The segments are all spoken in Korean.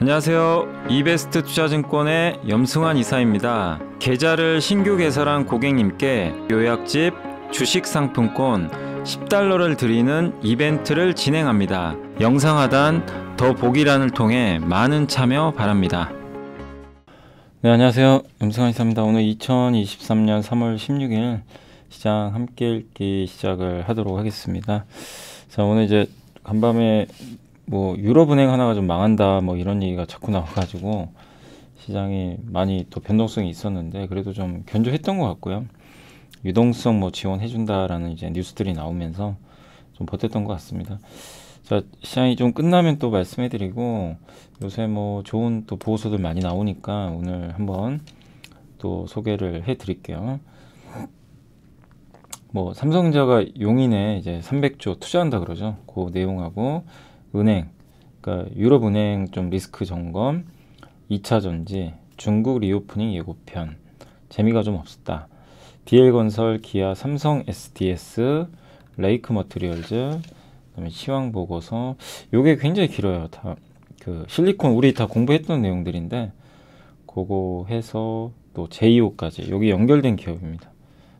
안녕하세요. 이베스트 투자증권의 염승환 이사입니다. 계좌를 신규 개설한 고객님께 요약집, 주식상품권, 10달러를 드리는 이벤트를 진행합니다. 영상 하단 더 보기란을 통해 많은 참여 바랍니다. 네, 안녕하세요. 염승환 이사입니다. 오늘 2023년 3월 16일 시장 함께 읽기 시작을 하도록 하겠습니다. 자, 오늘 이제 간밤에 뭐 유럽은행 하나가 좀 망한다 뭐 이런 얘기가 자꾸 나와가지고 시장이 많이 또 변동성이 있었는데 그래도 좀 견조했던 것 같고요. 유동성 뭐 지원해준다라는 이제 뉴스들이 나오면서 좀 버텼던 것 같습니다. 자 시장이 좀 끝나면 또 말씀해드리고 요새 뭐 좋은 또 보고서들 많이 나오니까 오늘 한번 또 소개를 해드릴게요. 뭐 삼성자가 용인에 이제 300조 투자한다 그러죠. 그 내용하고 은행, 그러니까 유럽은행 좀 리스크 점검, 2차 전지, 중국 리오프닝 예고편, 재미가 좀 없었다. DL건설, 기아, 삼성 SDS, 레이크 머트리얼즈, 그다음에 시황 보고서. 요게 굉장히 길어요. 다 그 실리콘 우리 다 공부했던 내용들인데 그거 해서 또 제이오까지 여기 연결된 기업입니다.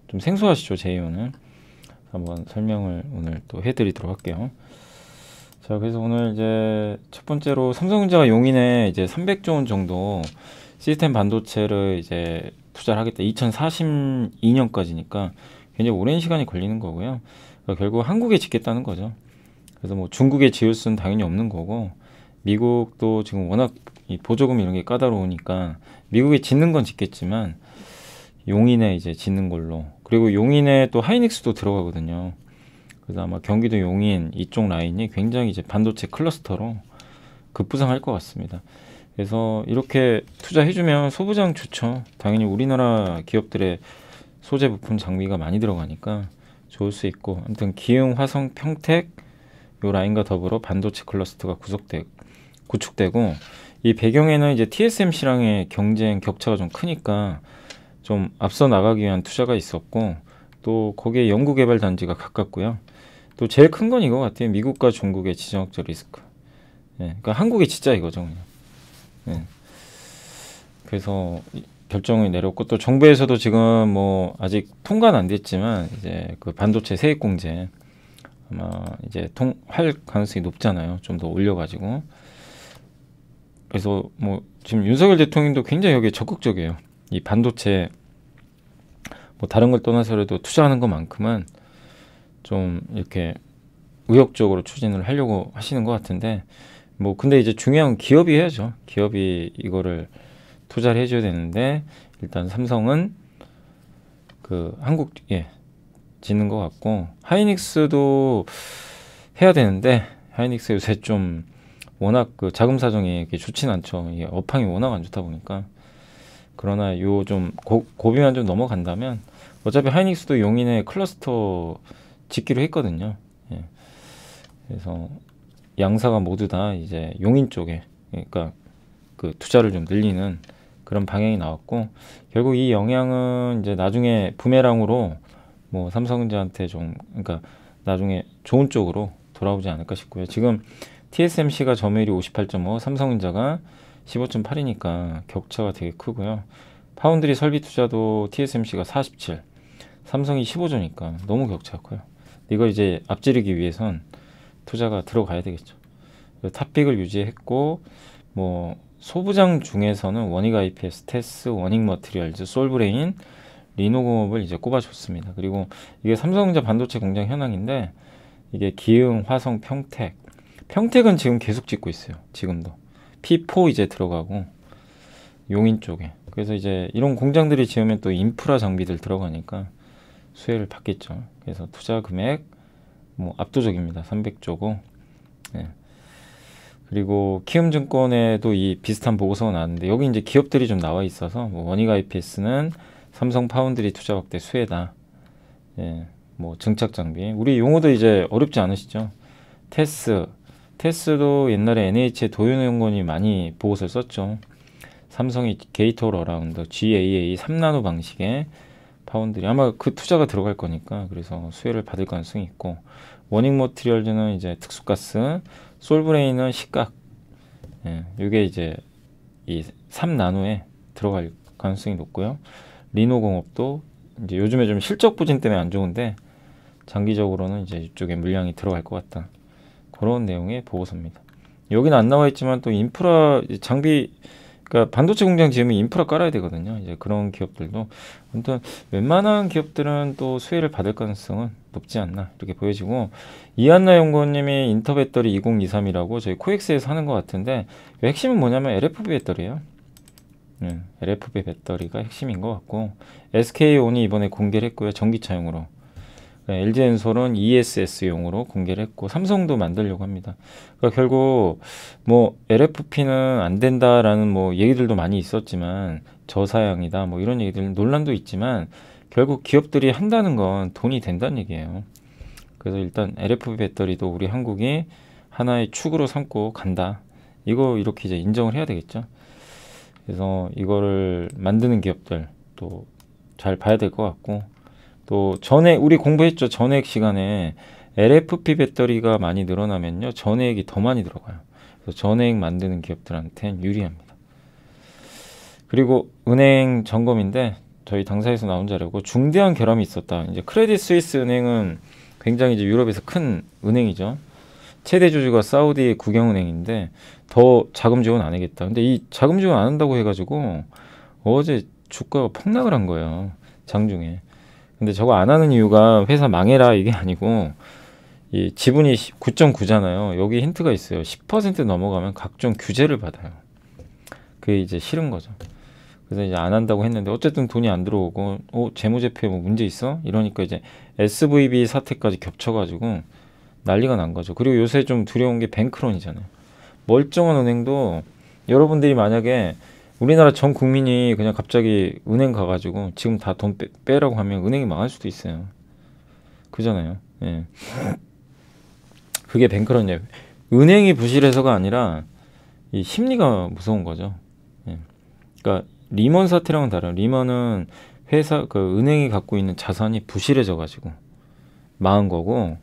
좀 생소하시죠 제이오는 한번 설명을 오늘 또 해드리도록 할게요. 자, 그래서 오늘 이제 첫 번째로 삼성전자가 용인에 이제 300조 원 정도 시스템 반도체를 이제 투자를 하겠다. 2042년까지니까 굉장히 오랜 시간이 걸리는 거고요. 그러니까 결국 한국에 짓겠다는 거죠. 그래서 뭐 중국에 지을 수는 당연히 없는 거고 미국도 지금 워낙 이 보조금 이런 게 까다로우니까 미국에 짓는 건 짓겠지만 용인에 이제 짓는 걸로 그리고 용인에 또 하이닉스도 들어가거든요. 그래서 아마 경기도 용인 이쪽 라인이 굉장히 이제 반도체 클러스터로 급부상할 것 같습니다. 그래서 이렇게 투자해주면 소부장 좋죠. 당연히 우리나라 기업들의 소재 부품 장비가 많이 들어가니까 좋을 수 있고 아무튼 기흥, 화성, 평택 요 라인과 더불어 반도체 클러스터가 구속되, 구축되고 이 배경에는 이제 TSMC랑의 경쟁 격차가 좀 크니까 좀 앞서 나가기 위한 투자가 있었고 또 거기에 연구개발 단지가 가깝고요. 또 제일 큰 건 이거 같아요. 미국과 중국의 지정학적 리스크. 예, 그러니까 한국이 진짜 이거죠 그냥. 예. 그래서 결정을 내렸고 또 정부에서도 지금 뭐 아직 통과는 안 됐지만 이제 그 반도체 세액 공제 아마 이제 통할 가능성이 높잖아요. 좀 더 올려가지고. 그래서 뭐 지금 윤석열 대통령도 굉장히 여기에 적극적이에요. 이 반도체 뭐 다른 걸 떠나서라도 투자하는 것만큼은 좀 이렇게 의욕적으로 추진을 하려고 하시는 것 같은데 뭐 근데 이제 중요한 기업이 해야죠. 기업이 이거를 투자를 해줘야 되는데 일단 삼성은 그 한국 예짓는것 같고 하이닉스도 해야 되는데 하이닉스 요새 좀 워낙 그 자금 사정이 이렇게 좋진 않죠. 이게 업황이 워낙 안 좋다 보니까 그러나 요 좀 고비만 좀 넘어간다면 어차피 하이닉스도 용인의 클러스터 짓기로 했거든요. 예. 그래서 양사가 모두 다 이제 용인 쪽에 그러니까 그 투자를 좀 늘리는 그런 방향이 나왔고 결국 이 영향은 이제 나중에 부메랑으로 뭐 삼성전자한테 좀 그러니까 나중에 좋은 쪽으로 돌아오지 않을까 싶고요. 지금 TSMC가 점유율이 58.5, 삼성전자가 15.8이니까 격차가 되게 크고요. 파운드리 설비 투자도 TSMC가 47, 삼성이 15조니까 너무 격차가 커요. 이걸 이제 앞지르기 위해선 투자가 들어가야 되겠죠. 탑픽을 유지했고 뭐 소부장 중에서는 원익 i p 스테스, 원익 머트리얼즈, 솔브레인, 리노공업을 이제 꼽아줬습니다. 그리고 이게 삼성전자 반도체 공장 현황인데 이게 기흥, 화성, 평택. 평택은 지금 계속 짓고 있어요. 지금도. P4 이제 들어가고 용인 쪽에. 그래서 이제 이런 공장들이 지으면 또 인프라 장비들 들어가니까 수혜를 받겠죠. 그래서 투자 금액 뭐 압도적입니다. 300조고. 네. 예. 그리고 키움증권에도 이 비슷한 보고서가 나왔는데 여기 이제 기업들이 좀 나와 있어서 뭐 원익 IPS는 삼성 파운드리 투자 확대 수혜다. 예, 뭐 증착 장비. 우리 용어도 이제 어렵지 않으시죠? 테스, 테스도 옛날에 NH의 도윤연구원이 많이 보고서 썼죠. 삼성이 게이터 어라운드 GAA 3나노 방식의 파운드리 아마 그 투자가 들어갈 거니까 그래서 수혜를 받을 가능성이 있고 워닝 머티리얼즈는 이제 특수가스 솔브레인은 식각 예, 이게 이제 이 3나노에 들어갈 가능성이 높고요 리노공업도 이제 요즘에 좀 실적 부진 때문에 안 좋은데 장기적으로는 이제 이쪽에 물량이 들어갈 것 같다 그런 내용의 보고서입니다 여기는 안 나와 있지만 또 인프라 장비 그러니까 반도체 공장 지으면 인프라 깔아야 되거든요. 이제 그런 기업들도 아무튼 웬만한 기업들은 또 수혜를 받을 가능성은 높지 않나 이렇게 보여지고 이한나 연구원님이 인터 배터리 2023이라고 저희 코엑스에서 하는 것 같은데 그 핵심은 뭐냐면 LFP 배터리예요. 네, LFP 배터리가 핵심인 것 같고 SK온이 이번에 공개를 했고요 전기차용으로 네, LG엔솔은 ESS용으로 공개를 했고 삼성도 만들려고 합니다. 그러니까 결국 뭐 LFP는 안 된다라는 뭐 얘기들도 많이 있었지만 저사양이다 뭐 이런 얘기들 논란도 있지만 결국 기업들이 한다는 건 돈이 된다는 얘기예요. 그래서 일단 LFP 배터리도 우리 한국이 하나의 축으로 삼고 간다. 이거 이렇게 이제 인정을 해야 되겠죠. 그래서 이거를 만드는 기업들 또 잘 봐야 될 것 같고 또 전에 우리 공부했죠. 전액 시간에 LFP 배터리가 많이 늘어나면요. 전액이 더 많이 들어가요. 그래서 전액 만드는 기업들한테는 유리합니다. 그리고 은행 점검인데 저희 당사에서 나온 자료고 중대한 결함이 있었다. 이제 크레딧 스위스 은행은 굉장히 이제 유럽에서 큰 은행이죠. 최대 주주가 사우디 의 국영은행인데 더 자금 지원 안 하겠다. 근데 이 자금 지원 안 한다고 해가지고 어제 주가가 폭락을 한 거예요. 장중에. 근데 저거 안 하는 이유가 회사 망해라 이게 아니고 이 지분이 9.9잖아요. 여기 힌트가 있어요. 10% 넘어가면 각종 규제를 받아요. 그게 이제 싫은 거죠. 그래서 이제 안 한다고 했는데 어쨌든 돈이 안 들어오고 어 재무제표에 뭐 문제 있어? 이러니까 이제 SVB 사태까지 겹쳐가지고 난리가 난 거죠. 그리고 요새 좀 두려운 게 뱅크론이잖아요. 멀쩡한 은행도 여러분들이 만약에 우리나라 전 국민이 그냥 갑자기 은행 가가지고 지금 다 돈 빼라고 하면 은행이 망할 수도 있어요. 그잖아요. 예. 그게 뱅크런요 예. 은행이 부실해서가 아니라 이 심리가 무서운 거죠. 예. 그러니까 리먼 사태랑은 다른. 리먼은 회사 그 은행이 갖고 있는 자산이 부실해져 가지고 망한 거고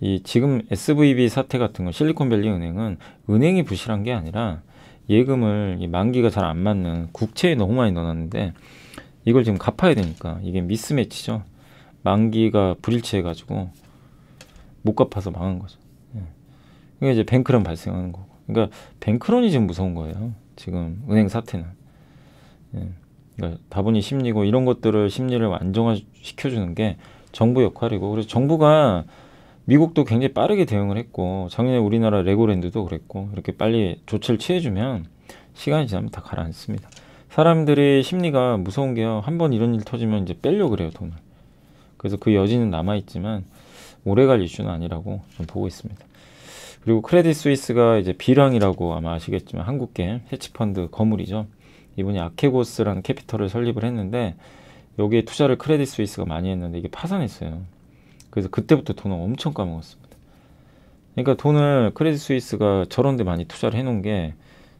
이 지금 SVB 사태 같은 거 실리콘밸리 은행은 은행이 부실한 게 아니라 예금을 만기가 잘 안 맞는 국채에 너무 많이 넣어놨는데 이걸 지금 갚아야 되니까 이게 미스매치죠. 만기가 불일치해가지고 못 갚아서 망한 거죠. 예. 그게 이제 뱅크런 발생하는 거고. 그러니까 뱅크런이 지금 무서운 거예요. 지금 은행 사태는. 예. 그러니까 다분히 심리고 이런 것들을 심리를 안정화시켜주는 게 정부 역할이고 그래서 정부가 미국도 굉장히 빠르게 대응을 했고 작년에 우리나라 레고랜드도 그랬고 이렇게 빨리 조치를 취해주면 시간이 지나면 다 가라앉습니다. 사람들의 심리가 무서운 게요. 한 번 이런 일 터지면 이제 뺄려고 그래요 돈을. 그래서 그 여지는 남아있지만 오래갈 이슈는 아니라고 좀 보고 있습니다. 그리고 크레딧 스위스가 이제 비랑이라고 아마 아시겠지만 한국계 해치펀드 거물이죠. 이분이 아케고스라는 캐피털을 설립을 했는데 여기에 투자를 크레딧 스위스가 많이 했는데 이게 파산했어요. 그래서 그때부터 돈을 엄청 까먹었습니다. 그러니까 돈을 크레딧 스위스가 저런 데 많이 투자를 해놓은 게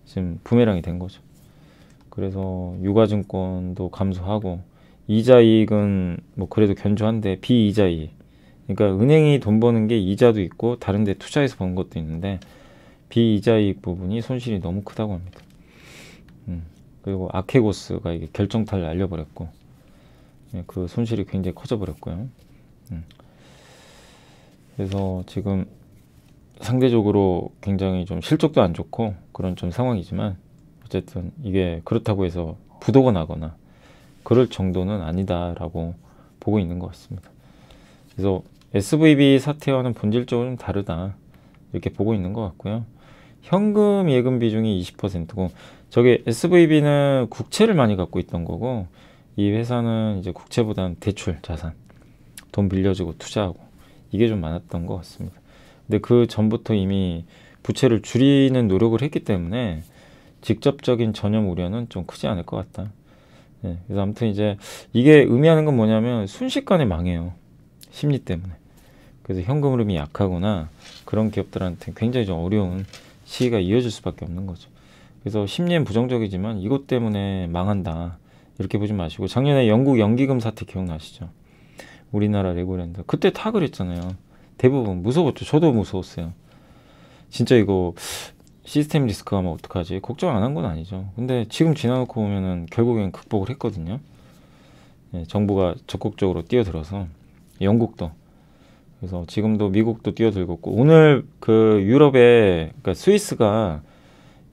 지금 부메랑이 된 거죠. 그래서 유가증권도 감소하고 이자 이익은 뭐 그래도 견조한데 비이자 이익. 그러니까 은행이 돈 버는 게 이자도 있고 다른 데 투자해서 버는 것도 있는데 비이자 이익 부분이 손실이 너무 크다고 합니다. 음. 그리고 아케고스가 이게 결정타를 날려버렸고 예, 그 손실이 굉장히 커져버렸고요. 음. 그래서 지금 상대적으로 굉장히 좀 실적도 안 좋고 그런 좀 상황이지만 어쨌든 이게 그렇다고 해서 부도가 나거나 그럴 정도는 아니다라고 보고 있는 것 같습니다. 그래서 SVB 사태와는 본질적으로 좀 다르다 이렇게 보고 있는 것 같고요. 현금 예금 비중이 20%고 저게 SVB는 국채를 많이 갖고 있던 거고 이 회사는 이제 국채보다는 대출 자산 돈 빌려주고 투자하고 이게 좀 많았던 것 같습니다. 근데 그 전부터 이미 부채를 줄이는 노력을 했기 때문에 직접적인 전염 우려는 좀 크지 않을 것 같다. 네, 그래서 아무튼 이제 이게 의미하는 건 뭐냐면 순식간에 망해요. 심리 때문에. 그래서 현금 흐름이 약하거나 그런 기업들한테 굉장히 좀 어려운 시기가 이어질 수밖에 없는 거죠. 그래서 심리엔 부정적이지만 이것 때문에 망한다. 이렇게 보지 마시고 작년에 영국 연기금 사태 기억나시죠? 우리나라 레고랜드 그때 타 그랬잖아요 대부분 무서웠죠 저도 무서웠어요 진짜 이거 시스템 리스크 하면 뭐 어떡하지 걱정 안 한 건 아니죠 근데 지금 지나놓고 보면은 결국엔 극복을 했거든요 예, 정부가 적극적으로 뛰어들어서 영국도 그래서 지금도 미국도 뛰어들고 있고 오늘 그 유럽에 그러니까 스위스가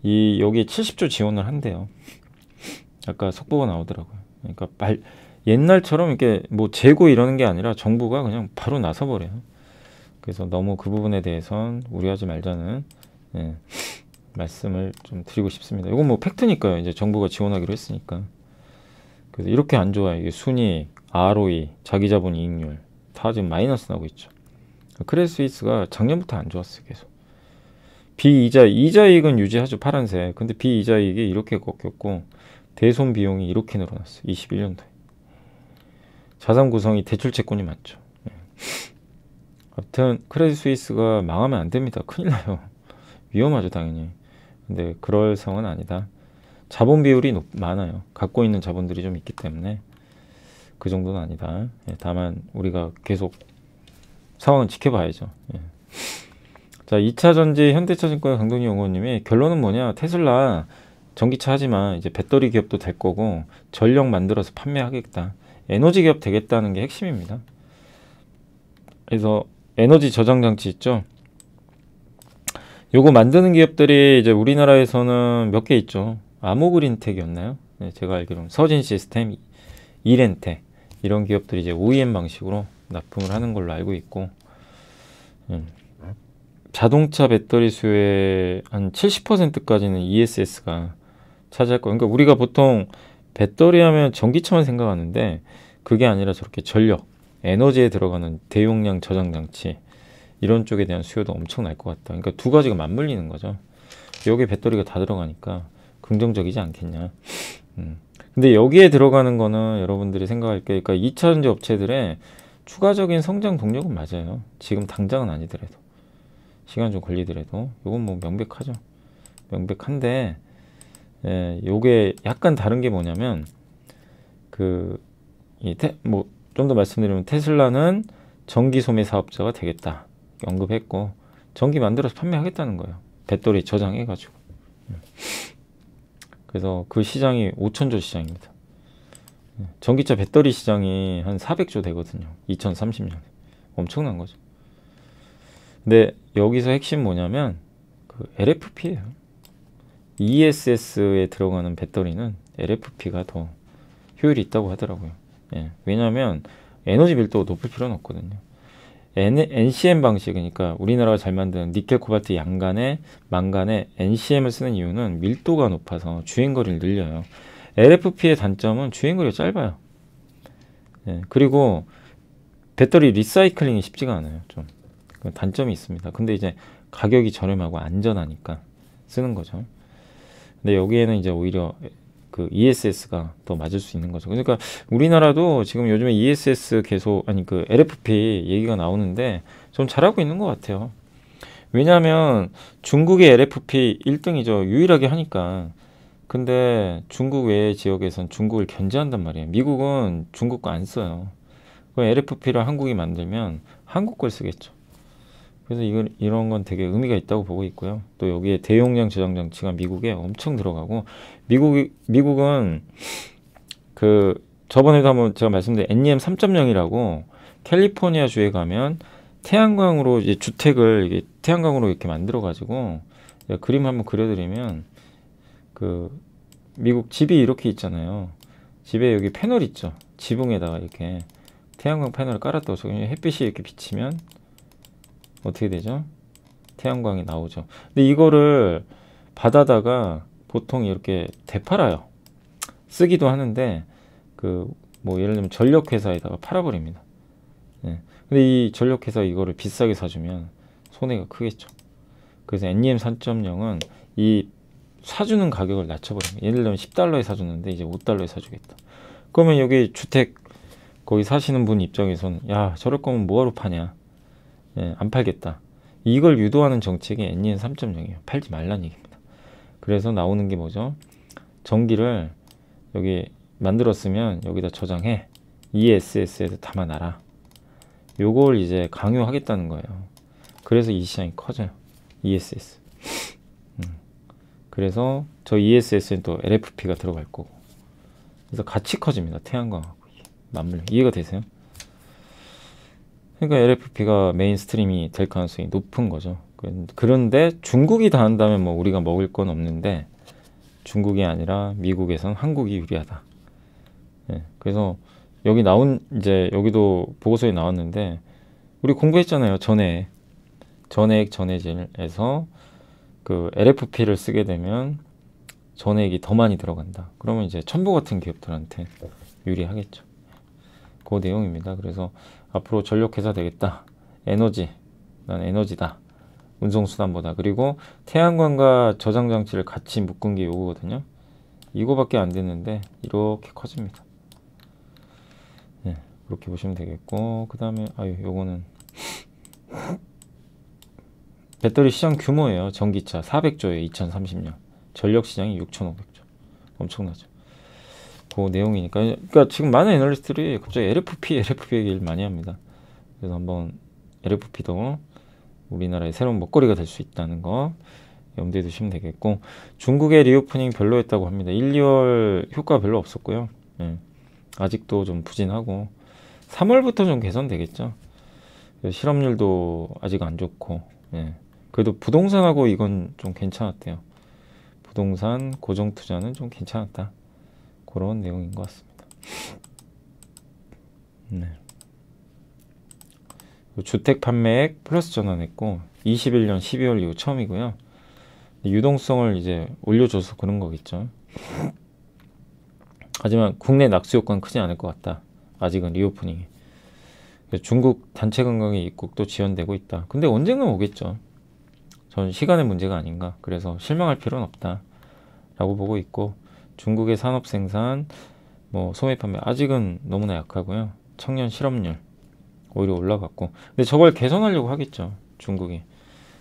이 여기 70조 지원을 한대요 아까 속보가 나오더라고요 그러니까 발 옛날처럼 이렇게 뭐 재고 이러는 게 아니라 정부가 그냥 바로 나서버려요. 그래서 너무 그 부분에 대해선 우려하지 말자는 예, 말씀을 좀 드리고 싶습니다. 이건 뭐 팩트니까요. 이제 정부가 지원하기로 했으니까. 그래서 이렇게 안 좋아요. 이게 순이익, ROE, 자기자본 이익률 다 지금 마이너스 나고 있죠. 크레딧 스위스가 작년부터 안 좋았어요. 계속. 비이자, 이자익은 유지하죠. 파란색. 근데 비이자익이 이렇게 꺾였고 대손 비용이 이렇게 늘어났어요. 21년도에. 자산 구성이 대출 채권이 맞죠. 네. 아무튼 크레딧 스위스가 망하면 안 됩니다. 큰일 나요. 위험하죠 당연히. 근데 그럴 상은 아니다. 자본 비율이 높, 많아요. 갖고 있는 자본들이 좀 있기 때문에 그 정도는 아니다. 예, 다만 우리가 계속 상황은 지켜봐야죠. 예. 자, 2차 전지 현대차증권 강동희 연구원님이 결론은 뭐냐? 테슬라 전기차 하지만 이제 배터리 기업도 될 거고 전력 만들어서 판매하겠다. 에너지 기업 되겠다는 게 핵심입니다. 그래서 에너지 저장 장치 있죠. 요거 만드는 기업들이 이제 우리나라에서는 몇 개 있죠. 아모그린텍이었나요? 네, 제가 알기로는 서진 시스템, 이렌텍 이런 기업들이 이제 OEM 방식으로 납품을 하는 걸로 알고 있고 음. 자동차 배터리 수의 한 70%까지는 ESS가 차지할 거예요. 그러니까 우리가 보통 배터리 하면 전기차만 생각하는데 그게 아니라 저렇게 전력, 에너지에 들어가는 대용량 저장 장치 이런 쪽에 대한 수요도 엄청날 것 같다. 그러니까 두 가지가 맞물리는 거죠. 여기 배터리가 다 들어가니까 긍정적이지 않겠냐. 음. 근데 여기에 들어가는 거는 여러분들이 생각할 게 그러니까 2차전지 업체들의 추가적인 성장 동력은 맞아요. 지금 당장은 아니더라도 시간 좀 걸리더라도 이건 뭐 명백하죠. 명백한데 예, 요게 약간 다른 게 뭐냐면 그이뭐좀 더 말씀드리면 테슬라는 전기 소매 사업자가 되겠다 언급했고 전기 만들어서 판매하겠다는 거예요. 배터리 저장해 가지고. 예. 그래서 그 시장이 5천조 시장입니다. 예, 전기차 배터리 시장이 한 400조 되거든요. 2030년. 엄청난 거죠. 근데 여기서 핵심 뭐냐면 그 LFP예요. ESS에 들어가는 배터리는 LFP가 더 효율이 있다고 하더라고요. 예. 왜냐하면 에너지 밀도가 높을 필요는 없거든요. N, NCM 방식, 그러니까 우리나라가 잘 만든 니켈, 코발트, 양간에, 망간에 NCM을 쓰는 이유는 밀도가 높아서 주행거리를 늘려요. LFP의 단점은 주행거리가 짧아요. 예. 그리고 배터리 리사이클링이 쉽지가 않아요. 좀 그 단점이 있습니다. 근데 이제 가격이 저렴하고 안전하니까 쓰는 거죠. 근데 여기에는 이제 오히려 그 ESS가 더 맞을 수 있는 거죠. 그러니까 우리나라도 지금 요즘에 ESS 계속 아니 그 LFP 얘기가 나오는데 좀 잘하고 있는 것 같아요. 왜냐하면 중국의 LFP 1등이죠. 유일하게 하니까. 근데 중국 외 지역에선 중국을 견제한단 말이에요. 미국은 중국 거 안 써요. 그 LFP를 한국이 만들면 한국 걸 쓰겠죠. 그래서 이걸 이런 건 되게 의미가 있다고 보고 있고요. 또 여기에 대용량 저장 장치가 미국에 엄청 들어가고 미국이 미국은 그 저번에도 한번 제가 말씀드린 NEM 3.0이라고 캘리포니아 주에 가면 태양광으로 이제 주택을 이게 태양광으로 이렇게 만들어 가지고 그림 한번 그려드리면 그 미국 집이 이렇게 있잖아요. 집에 여기 패널 있죠. 지붕에다가 이렇게 태양광 패널을 깔았다고 저기 햇빛이 이렇게 비치면 어떻게 되죠? 태양광이 나오죠. 근데 이거를 바다다가 보통 이렇게 되팔아요. 쓰기도 하는데 그 뭐 예를 들면 전력회사에다가 팔아버립니다. 예. 근데 이 전력회사 이거를 비싸게 사주면 손해가 크겠죠. 그래서 NEM 3.0은 이 사주는 가격을 낮춰버립니다. 예를 들면 10달러에 사주는데 이제 5달러에 사주겠다. 그러면 여기 주택 거기 사시는 분 입장에서는 야 저럴 거면 뭐하러 파냐 예, 안 팔겠다. 이걸 유도하는 정책이 NEN 3.0이에요. E 팔지 말란 얘기입니다. 그래서 나오는 게 뭐죠? 전기를 여기 만들었으면 여기다 저장해. ESS에서 담아놔라. 요걸 이제 강요하겠다는 거예요. 그래서 이 시장이 커져요. ESS. 음. 그래서 저 ESS엔 또 LFP가 들어갈 거고. 그래서 같이 커집니다. 태양광하고. 맞물려. 이해가 되세요? 그러니까 LFP가 메인스트림이 될 가능성이 높은 거죠. 그런데 중국이 다 한다면 뭐 우리가 먹을 건 없는데 중국이 아니라 미국에선 한국이 유리하다. 예, 그래서 여기 나온 이제 여기도 보고서에 나왔는데 우리 공부했잖아요 전에 전액 전해질에서 그 LFP를 쓰게 되면 전액이 더 많이 들어간다. 그러면 이제 첨부 같은 기업들한테 유리하겠죠. 그 내용입니다. 그래서 앞으로 전력회사 되겠다. 에너지, 난 에너지다. 운송수단보다. 그리고 태양광과 저장장치를 같이 묶은 게 요거거든요. 이거밖에 안 되는데 이렇게 커집니다. 네, 이렇게 보시면 되겠고 그 다음에 아유 요거는 배터리 시장 규모예요. 전기차 400조에 2030년 전력 시장이 6,500조. 엄청나죠. 그 내용이니까 그러니까 지금 많은 애널리스트들이 갑자기 LFP, LFP 얘기를 많이 합니다. 그래서 한번 LFP도 우리나라의 새로운 먹거리가 될 수 있다는 거 염두에 두시면 되겠고 중국의 리오프닝 별로였다고 합니다. 1, 2월 효과 별로 없었고요. 예. 아직도 좀 부진하고 3월부터 좀 개선되겠죠. 실업률도 아직 안 좋고 예. 그래도 부동산하고 이건 좀 괜찮았대요. 부동산 고정 투자는 좀 괜찮았다. 그런 내용인 것 같습니다. 네. 그 주택 판매액 플러스 전환했고 21년 12월 이후 처음이고요. 유동성을 이제 올려줘서 그런 거겠죠. 하지만 국내 낙수 효과는 크지 않을 것 같다. 아직은 리오프닝이. 중국 단체 관광의 입국도 지연되고 있다. 근데 언젠간 오겠죠. 전 시간의 문제가 아닌가. 그래서 실망할 필요는 없다. 라고 보고 있고 중국의 산업 생산, 뭐 소매 판매 아직은 너무나 약하고요. 청년 실업률 오히려 올라갔고, 근데 저걸 개선하려고 하겠죠 중국이.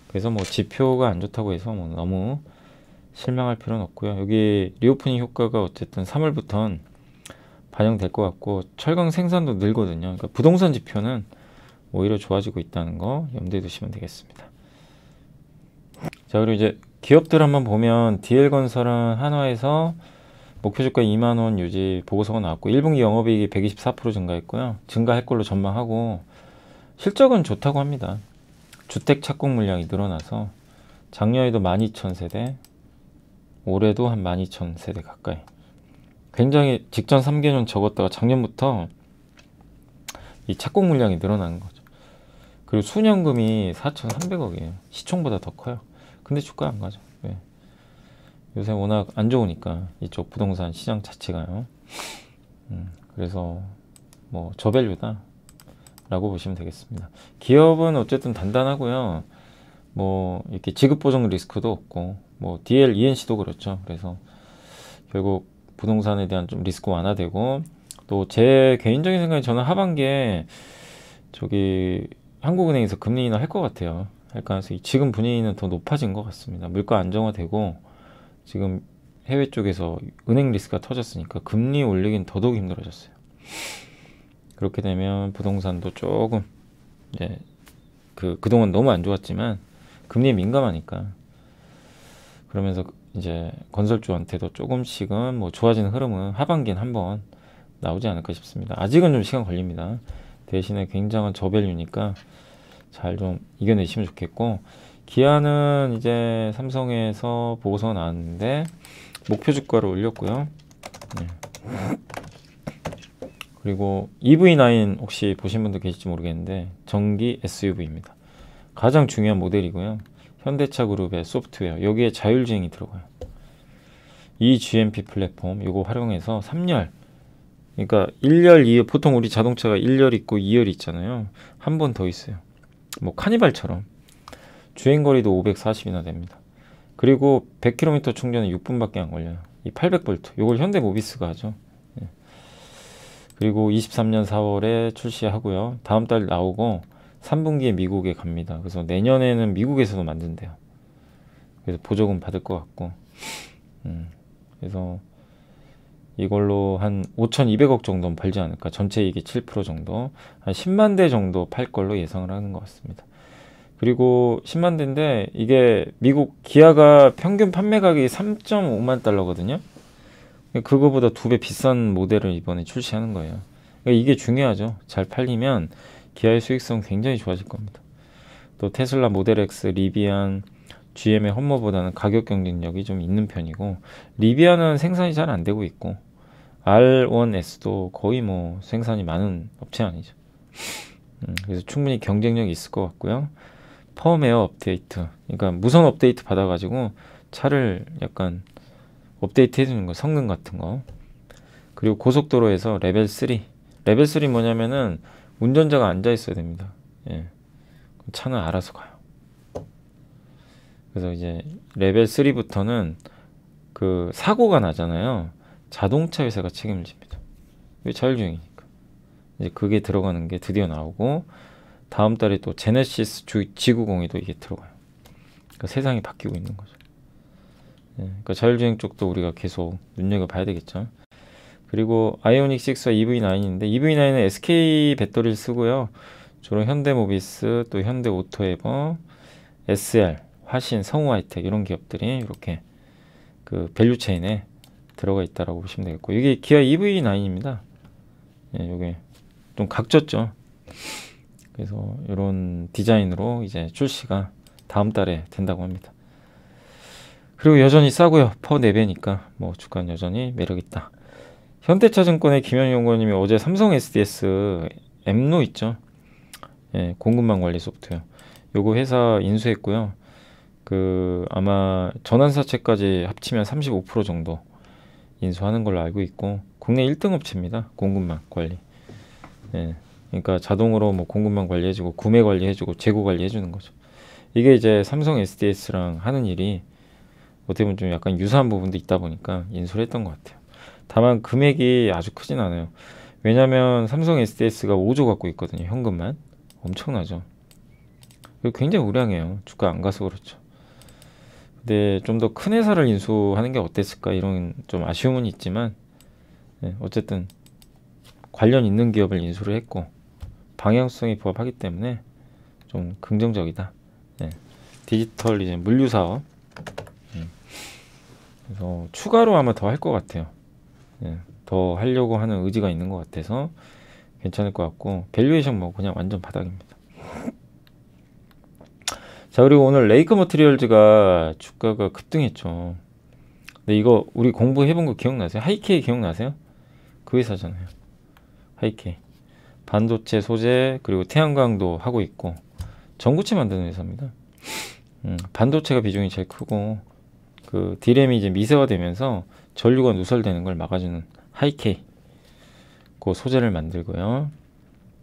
그래서 뭐 지표가 안 좋다고 해서 뭐 너무 실망할 필요는 없고요. 여기 리오프닝 효과가 어쨌든 3월부터는 반영될 것 같고 철강 생산도 늘거든요. 그러니까 부동산 지표는 오히려 좋아지고 있다는 거 염두에 두시면 되겠습니다. 자 그리고 이제 기업들 한번 보면 DL건설은 한화에서 목표 주가 2만 원 유지 보고서가 나왔고 1분기 영업이익이 124% 증가했고요. 증가할 걸로 전망하고 실적은 좋다고 합니다. 주택 착공 물량이 늘어나서 작년에도 12,000세대, 올해도 한 12,000세대 가까이. 굉장히 직전 3개년 적었다가 작년부터 이 착공 물량이 늘어난 거죠. 그리고 순현금이 4,300억이에요. 시총보다 더 커요. 근데 주가 안 가죠. 요새 워낙 안 좋으니까 이쪽 부동산 시장 자체가요. 음, 그래서 뭐 저밸류다 라고 보시면 되겠습니다. 기업은 어쨌든 단단하고요. 뭐 이렇게 지급 보정 리스크도 없고 뭐 DL, ENC도 그렇죠. 그래서 결국 부동산에 대한 좀 리스크 완화되고 또 제 개인적인 생각에 저는 하반기에 저기 한국은행에서 금리 인하 할것 같아요. 그러니까 지금 분위기는 더 높아진 것 같습니다. 물가 안정화되고 지금 해외 쪽에서 은행 리스크가 터졌으니까 금리 올리긴 더더욱 힘들어졌어요. 그렇게 되면 부동산도 조금 이제 그 그동안 너무 안 좋았지만 금리에 민감하니까 그러면서 이제 건설주한테도 조금씩은 뭐 좋아지는 흐름은 하반기엔 한번 나오지 않을까 싶습니다. 아직은 좀 시간 걸립니다. 대신에 굉장한 저밸류니까 잘 좀 이겨내시면 좋겠고 기아는 이제 삼성에서 보고서 나왔는데 목표 주가를 올렸고요. 네. 그리고 EV9 혹시 보신 분도 계실지 모르겠는데 전기 SUV입니다. 가장 중요한 모델이고요. 현대차 그룹의 소프트웨어 여기에 자율주행이 들어가요. 이 GMP 플랫폼 이거 활용해서 3열 그러니까 1열 2열 보통 우리 자동차가 1열 있고 2열 있잖아요. 한 번 더 있어요. 뭐 카니발처럼 주행거리도 540이나 됩니다 그리고 100km 충전은 6분밖에 안 걸려요 이 800V 이걸 현대모비스가 하죠 예. 그리고 23년 4월에 출시하고요 다음 달 나오고 3분기에 미국에 갑니다 그래서 내년에는 미국에서도 만든대요 그래서 보조금 받을 것 같고 음, 그래서 이걸로 한 5,200억 정도는 벌지 않을까 전체 이게 7% 정도 한 10만 대 정도 팔 걸로 예상을 하는 것 같습니다 그리고 10만 대인데 이게 미국 기아가 평균 판매 가격이 3.5만 달러거든요. 그거보다 두 배 비싼 모델을 이번에 출시하는 거예요. 그러니까 이게 중요하죠. 잘 팔리면 기아의 수익성 굉장히 좋아질 겁니다. 또 테슬라 모델 X, 리비안, GM의 험머보다는 가격 경쟁력이 좀 있는 편이고 리비안은 생산이 잘 안 되고 있고 R1S도 거의 뭐 생산이 많은 업체 아니죠. 음, 그래서 충분히 경쟁력이 있을 것 같고요. 펌웨어 업데이트. 그러니까 무선 업데이트 받아가지고 차를 약간 업데이트 해주는 거, 성능 같은 거. 그리고 고속도로에서 레벨 3. 레벨 3 뭐냐면은 운전자가 앉아 있어야 됩니다. 예. 차는 알아서 가요. 그래서 이제 레벨 3부터는 그 사고가 나잖아요. 자동차 회사가 책임 집니다. 왜 자율주행이니까. 이제 그게 들어가는 게 드디어 나오고 다음 달에 또 제네시스 주, 지구공에도 이게 들어가요. 그러니까 세상이 바뀌고 있는 거죠. 예, 그러니까 자율주행 쪽도 우리가 계속 눈여겨봐야 되겠죠. 그리고 아이오닉 6와 EV9인데 EV9은 SK 배터리를 쓰고요. 주로 현대모비스, 또 현대오토에버, SR, 화신, 성우하이텍 이런 기업들이 이렇게 그 밸류 체인에 들어가 있다라 보시면 되겠고 이게 기아 EV9입니다. 예, 이게 좀 각졌죠. 그래서 이런 디자인으로 이제 출시가 다음 달에 된다고 합니다. 그리고 여전히 싸고요. 퍼 4배니까 뭐 주가는 여전히 매력있다. 현대차증권의 김현용원님이 어제 삼성 SDS 엠로 있죠. 예, 공급망 관리 소프트요 요거 회사 인수했고요. 그 아마 전환사채까지 합치면 35% 정도 인수하는 걸로 알고 있고 국내 1등 업체입니다. 공급망 관리. 예. 그러니까 자동으로 뭐공급만 관리해주고 구매 관리해주고 재고 관리해주는 거죠. 이게 이제 삼성 SDS랑 하는 일이 어떻게 보면 좀 약간 유사한 부분도 있다 보니까 인수를 했던 것 같아요. 다만 금액이 아주 크진 않아요. 왜냐하면 삼성 SDS가 5조 갖고 있거든요. 현금만 엄청나죠. 그리 굉장히 우량해요. 주가 안 가서 그렇죠. 근데 좀 더 큰 회사를 인수하는 게 어땠을까 이런 좀 아쉬움은 있지만 네, 어쨌든 관련 있는 기업을 인수를 했고 방향성이 부합하기 때문에 좀 긍정적이다. 네. 디지털 이제 물류 사업. 예. 그래서 추가로 아마 더 할 것 같아요. 네. 더 하려고 하는 의지가 있는 것 같아서 괜찮을 것 같고 밸류에이션 뭐 그냥 완전 바닥입니다. 자 그리고 오늘 레이크 머트리얼즈가 주가가 급등했죠. 근데 이거 우리 공부해본 거 기억나세요? 하이케이 기억나세요? 그 회사잖아요. 하이케이. 반도체 소재 그리고 태양광도 하고 있고 전구체 만드는 회사입니다. 음, 반도체가 비중이 제일 크고 그 디램이 이제 미세화되면서 전류가 누설되는 걸 막아주는 하이케이 그 소재를 만들고요.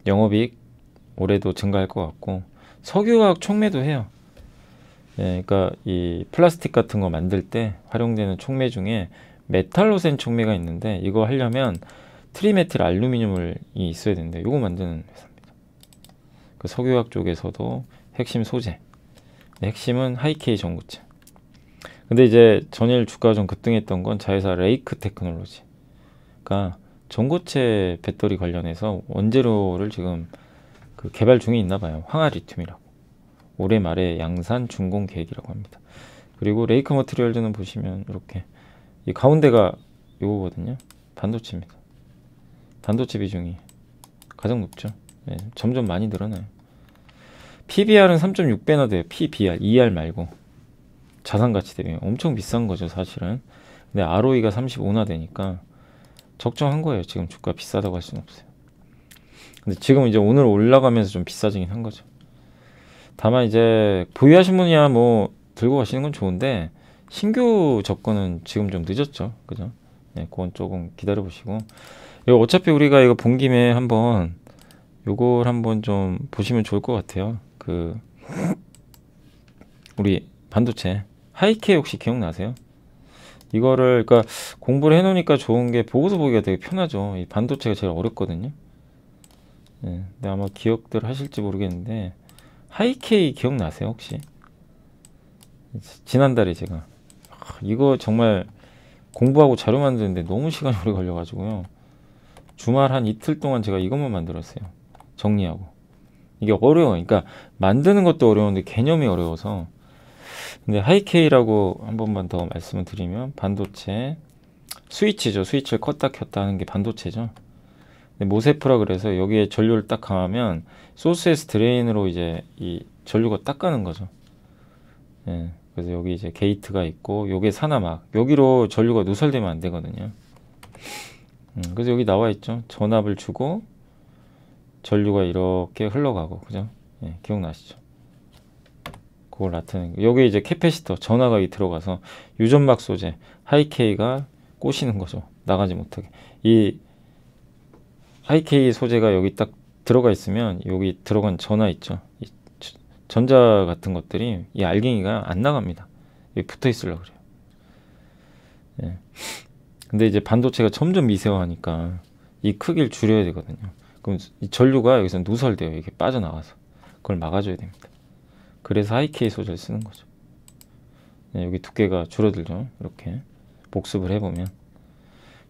영업이익 올해도 증가할 것 같고 석유화학 촉매도 해요. 예, 그러니까 이 플라스틱 같은 거 만들 때 활용되는 촉매 중에 메탈로 센 촉매가 있는데 이거 하려면 트리메틸 알루미늄을 있어야 되는데 이거 만드는 회사입니다. 그 석유학 쪽에서도 핵심 소재 핵심은 하이케이 전구체 근데 이제 전일 주가가 좀 급등했던 건 자회사 레이크 테크놀로지 그러니까 전고체 배터리 관련해서 원재료를 지금 그 개발 중에 있나 봐요 황화 리튬이라고 올해 말에 양산 준공 계획이라고 합니다 그리고 레이크 머트리얼즈는 보시면 이렇게 이 가운데가 이거거든요 반도체입니다 반도체 비중이 가장 높죠. 네, 점점 많이 늘어나요. PBR은 3.6배나 돼요. PBR, ER 말고. 자산가치 대비 엄청 비싼 거죠, 사실은. 근데 ROE가 35나 되니까 적정한 거예요. 지금 주가 비싸다고 할 수는 없어요. 근데 지금 이제 오늘 올라가면서 좀 비싸지긴 한 거죠. 다만 이제 보유하신 분이야 뭐 들고 가시는 건 좋은데 신규 접근은 지금 좀 늦었죠. 그죠? 네, 그건 조금 기다려 보시고 이거 어차피 우리가 이거 본 김에 한번 요걸 한번 좀 보시면 좋을 것 같아요. 그 우리 반도체 하이케 혹시 기억나세요? 이거를 그러니까 공부를 해놓으니까 좋은 게 보고서 보기가 되게 편하죠. 이 반도체가 제일 어렵거든요. 네, 근데 아마 기억들 하실지 모르겠는데 하이케이 기억나세요 혹시? 지난달에 제가 아, 이거 정말 공부하고 자료 만드는데 너무 시간이 오래 걸려가지고요. 주말 한 이틀 동안 제가 이것만 만들었어요. 정리하고. 이게 어려워. 그러니까 만드는 것도 어려운데 개념이 어려워서. 근데 하이케이라고 한 번만 더 말씀을 드리면 반도체 스위치죠. 스위치를 껐다 켰다 하는 게 반도체죠. 모세프라 그래서 여기에 전류를 딱 감하면 소스에서 드레인으로 이제 이 전류가 딱 가는 거죠. 예. 그래서 여기 이제 게이트가 있고 요게 산화막 여기로 전류가 누설되면 안 되거든요. 음, 그래서 여기 나와 있죠. 전압을 주고 전류가 이렇게 흘러가고 그죠? 예, 기억나시죠? 그걸 나타내는 거. 여기 이제 캐패시터 전화가 들어가서 유전막 소재 하이케이가 꼬시는 거죠. 나가지 못하게. 이 하이케이 소재가 여기 딱 들어가 있으면 여기 들어간 전화 있죠. 전자 같은 것들이 이 알갱이가 안 나갑니다. 붙어 있으려 고 그래요. 예. 근데 이제 반도체가 점점 미세화하니까 이 크기를 줄여야 되거든요. 그럼 전류가 여기서 누설돼요. 이게 빠져나가서 그걸 막아줘야 됩니다. 그래서 하이케이 소재를 쓰는 거죠. 네, 여기 두께가 줄어들죠. 이렇게 복습을 해보면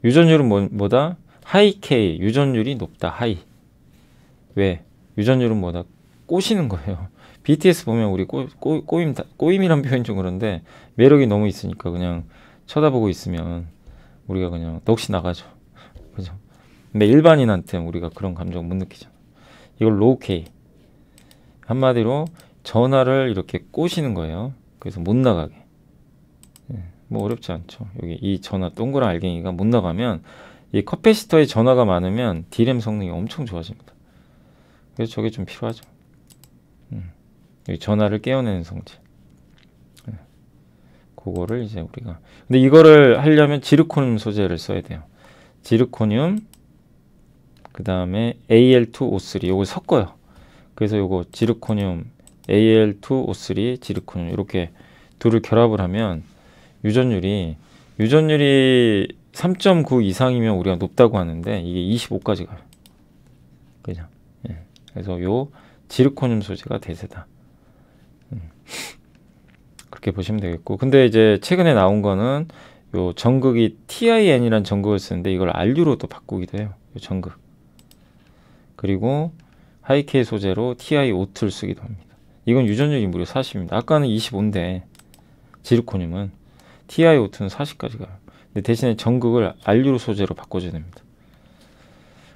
유전율은 뭐, 뭐다? 하이케이 유전율이 높다. 하이 왜? 유전율은 뭐다? 꼬시는 거예요. BTS 보면 우리 꼬, 꼬, 꼬임, 꼬임이란 표현 이좀 그런데 매력이 너무 있으니까 그냥 쳐다보고 있으면 우리가 그냥 넋이 나가죠. 그죠? 근데 일반인한테 우리가 그런 감정 못 느끼죠. 이걸 로우 K 한마디로 전화를 이렇게 꼬시는 거예요. 그래서 못 나가게. 예, 뭐 어렵지 않죠. 여기 이 전화 동그란 알갱이가 못 나가면 이 커패시터에 전화가 많으면 D램 성능이 엄청 좋아집니다. 그래서 저게 좀 필요하죠. 음. 전화를 깨어내는 성질. 그거를 이제 우리가 근데 이거를 하려면 지르코늄 소재를 써야 돼요. 지르코늄 그 다음에 Al2O3 요걸 섞어요. 그래서 요거 지르코늄 Al2O3 지르코늄 이렇게 둘을 결합을 하면 유전율이 유전율이 3.9 이상이면 우리가 높다고 하는데 이게 25까지 가요. 그죠? 예. 그래서 요 지르코늄 소재가 대세다. 음. 그렇게 보시면 되겠고 근데 이제 최근에 나온 거는 요 전극이 t i n 이라는 전극을 쓰는데 이걸 RU로 또 바꾸기도 해요. 요 전극. 그리고 하이케이 소재로 TiO2를 쓰기도 합니다. 이건 유전적인 무려 40입니다. 아까는 25인데 지르코늄은 TiO2는 40까지 가요. 근데 대신에 전극을 RU로 소재로 바꿔줘야 됩니다.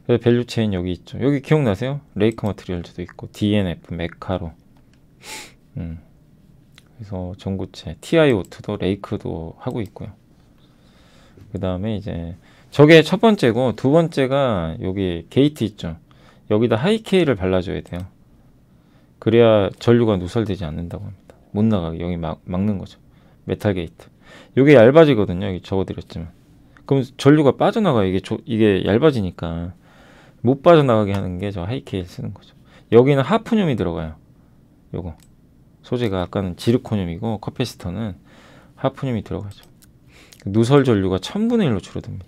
그래서 밸류 체인 여기 있죠. 여기 기억나세요? 레이크 머트리얼즈도 있고 DNF, 메카로. 음. 그래서 전구체 TiO2도 레이크도 하고 있고요. 그 다음에 이제 저게 첫 번째고 두 번째가 여기 게이트 있죠. 여기다 하이케이를 발라줘야 돼요. 그래야 전류가 누설되지 않는다고 합니다. 못 나가게 여기 막, 막는 거죠. 메탈 게이트. 이게 얇아지거든요. 여기 적어드렸지만. 그럼 전류가 빠져나가 이게 조, 이게 얇아지니까 못 빠져나가게 하는 게 저 하이케이 쓰는 거죠. 여기는 하프늄이 들어가요. 요거. 소재가 아까는 지르코늄이고 커피스터는 하프늄이 들어가죠. 누설 전류가 1000분의 1로 줄어듭니다.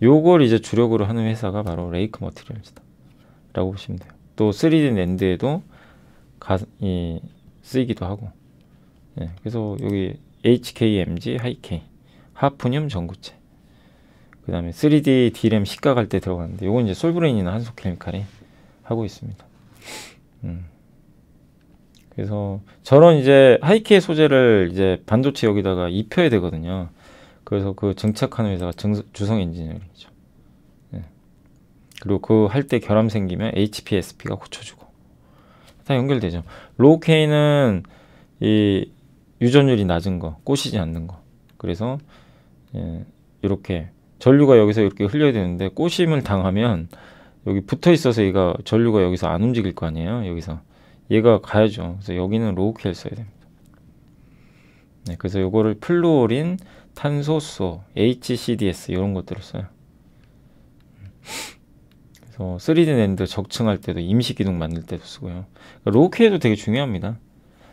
요걸 이제 주력으로 하는 회사가 바로 레이크 머티리얼즈다. 라고 보시면 돼요. 또 3D 랜드에도 가, 이, 쓰이기도 하고. 예, 그래서 여기 HKMG 하이K 하프늄 전구체. 그 다음에 3D D램 시가 갈 때 들어가는데 요건 이제 솔브레인이나 한소케미칼이 하고 있습니다. 음. 그래서 저런 이제 하이케의 소재를 이제 반도체 여기다가 입혀야 되거든요. 그래서 그 정착하는 회사가 정, 주성 엔지니어링이죠. 네. 그리고 그 할 때 결함 생기면 HPSP가 고쳐주고 다 연결되죠. 로우케이는 이 유전율이 낮은 거, 꼬시지 않는 거. 그래서 예, 이렇게 전류가 여기서 이렇게 흘려야 되는데 꼬심을 당하면 여기 붙어 있어서 이거 전류가 여기서 안 움직일 거 아니에요. 여기서 얘가 가야죠. 그래서 여기는 로우키를 써야 됩니다. 네, 그래서 요거를 플루오린, 탄소소, HCDS 이런 것들을 써요. 그래서 3D 랜드 적층할 때도 임시 기둥 만들 때도 쓰고요. 그러니까 로우케이도 되게 중요합니다.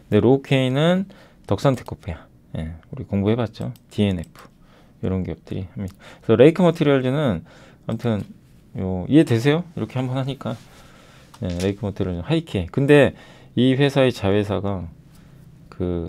근데 로우케이는 덕산테코페야. 예, 우리 공부해봤죠. DNF 이런 기업들이 합니다. 그래서 레이크 머티리얼즈는 아무튼 요 이해되세요? 이렇게 한번 하니까. 네, 예, 레이크 모텔은 하이케. 근데 이 회사의 자회사가 그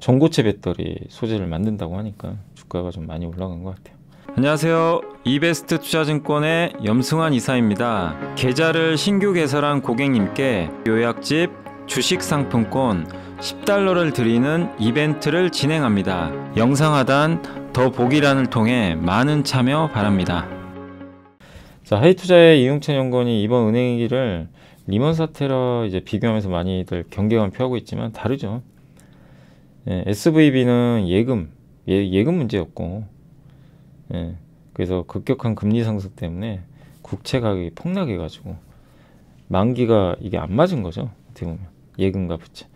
전고체 배터리 소재를 만든다고 하니까 주가가 좀 많이 올라간 것 같아요. 안녕하세요. 이베스트 투자증권의 염승환 이사입니다. 계좌를 신규 개설한 고객님께 요약집 주식 상품권 10달러를 드리는 이벤트를 진행합니다. 영상 하단 더 보기란을 통해 많은 참여 바랍니다. 자, 하이투자의 이용찬 연구원이 이번 은행위기를 리먼 사태라 이제 비교하면서 많이들 경계감 표하고 있지만 다르죠. 예, SVB는 예금, 예, 금 문제였고, 예, 그래서 급격한 금리 상승 때문에 국채 가격이 폭락해가지고 만기가 이게 안 맞은 거죠. 어떻게 보면 예금과 부채.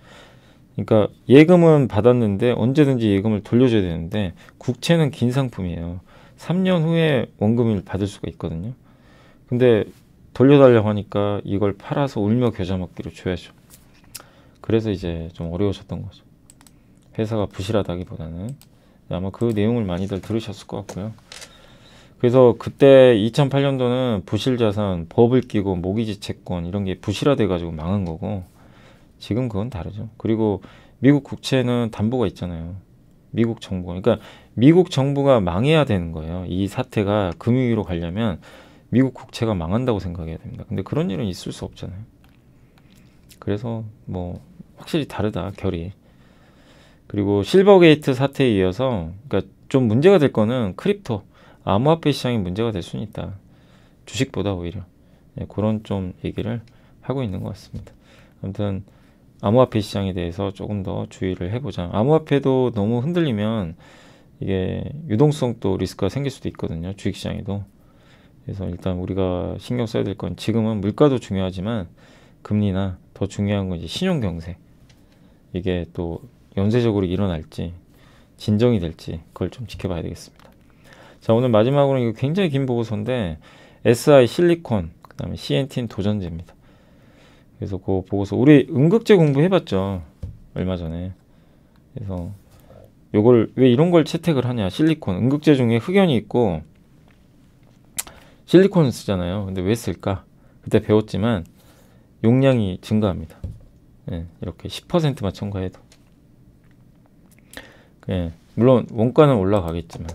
그러니까 예금은 받았는데 언제든지 예금을 돌려줘야 되는데 국채는 긴 상품이에요. 3년 후에 원금을 받을 수가 있거든요. 근데 돌려달라고 하니까 이걸 팔아서 울며 겨자 먹기로 줘야죠. 그래서 이제 좀 어려우셨던 거죠. 회사가 부실하다기보다는 아마 그 내용을 많이들 들으셨을 것 같고요. 그래서 그때 2008년도는 부실자산, 법을 끼고 모기지 채권 이런 게 부실화돼 가지고 망한 거고 지금 그건 다르죠. 그리고 미국 국채는 담보가 있잖아요. 미국 정부가 그러니까 미국 정부가 망해야 되는 거예요. 이 사태가 금융위로 가려면 미국 국채가 망한다고 생각해야 됩니다. 근데 그런 일은 있을 수 없잖아요. 그래서 뭐 확실히 다르다 결이. 그리고 실버게이트 사태에 이어서 그러니까 좀 문제가 될 거는 크립토 암호화폐 시장이 문제가 될 수는 있다. 주식보다 오히려 네, 그런 좀 얘기를 하고 있는 것 같습니다. 아무튼 암호화폐 시장에 대해서 조금 더 주의를 해보자. 암호화폐도 너무 흔들리면 이게 유동성 또 리스크가 생길 수도 있거든요. 주식시장에도. 그래서 일단 우리가 신경 써야 될 건 지금은 물가도 중요하지만 금리나 더 중요한 건 이제 신용 경색 이게 또 연쇄적으로 일어날지 진정이 될지 그걸 좀 지켜봐야 되겠습니다. 자 오늘 마지막으로 이거 굉장히 긴 보고서인데 SI 실리콘 그다음에 CNTN 도전제입니다. 그래서 그 보고서 우리 음극제 공부해봤죠 얼마 전에 그래서 요걸 왜 이런 걸 채택을 하냐 실리콘 음극제 중에 흑연이 있고 실리콘을 쓰잖아요. 근데 왜 쓸까? 그때 배웠지만 용량이 증가합니다. 예, 이렇게 10%만 첨가해도 예, 물론 원가는 올라가겠지만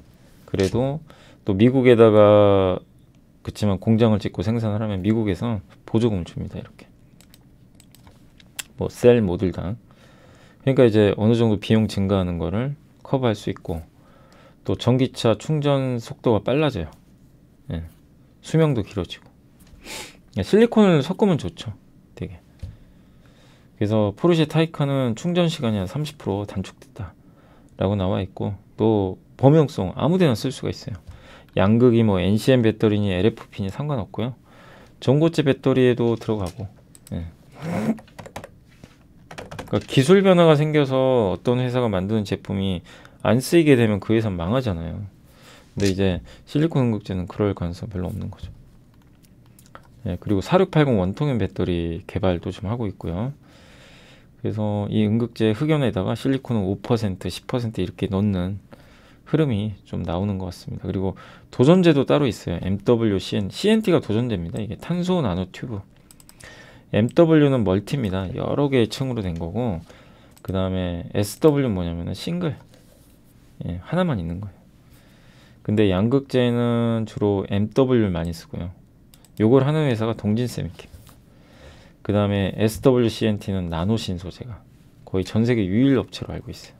그래도 또 미국에다가 그렇지만 공장을 짓고 생산을 하면 미국에서 보조금을 줍니다. 이렇게 뭐 셀 모듈당 그러니까 이제 어느 정도 비용 증가하는 거를 커버할 수 있고 또 전기차 충전 속도가 빨라져요. 예. 수명도 길어지고 그러니까 실리콘을 섞으면 좋죠 되게 그래서 포르쉐 타이칸은 충전 시간이 한 30% 단축됐다 라고 나와 있고 또 범용성 아무데나 쓸 수가 있어요 양극이 뭐 NCM 배터리니 LFP니 상관없고요 전고체 배터리에도 들어가고 네. 예. 그니까 기술 변화가 생겨서 어떤 회사가 만드는 제품이 안 쓰이게 되면 그 회사 는 망하잖아요 근데 이제 실리콘 응급제는 그럴 가능성 별로 없는 거죠. 예, 그리고 4680 원통형 배터리 개발도 좀 하고 있고요. 그래서 이 응급제 흑연에다가 실리콘을 5%, 10% 이렇게 넣는 흐름이 좀 나오는 것 같습니다. 그리고 도전제도 따로 있어요. MWCN, CNT가 도전제입니다. 이게 탄소 나노 튜브. MW는 멀티입니다. 여러 개의 층으로 된 거고, 그 다음에 SW 는뭐냐면 싱글. 예, 하나만 있는 거예요. 근데 양극재는 주로 MW를 많이 쓰고요. 요걸 하는 회사가 동진세미킵. 그 다음에 SWCNT는 나노신 소재가 거의 전 세계 유일 업체로 알고 있어요.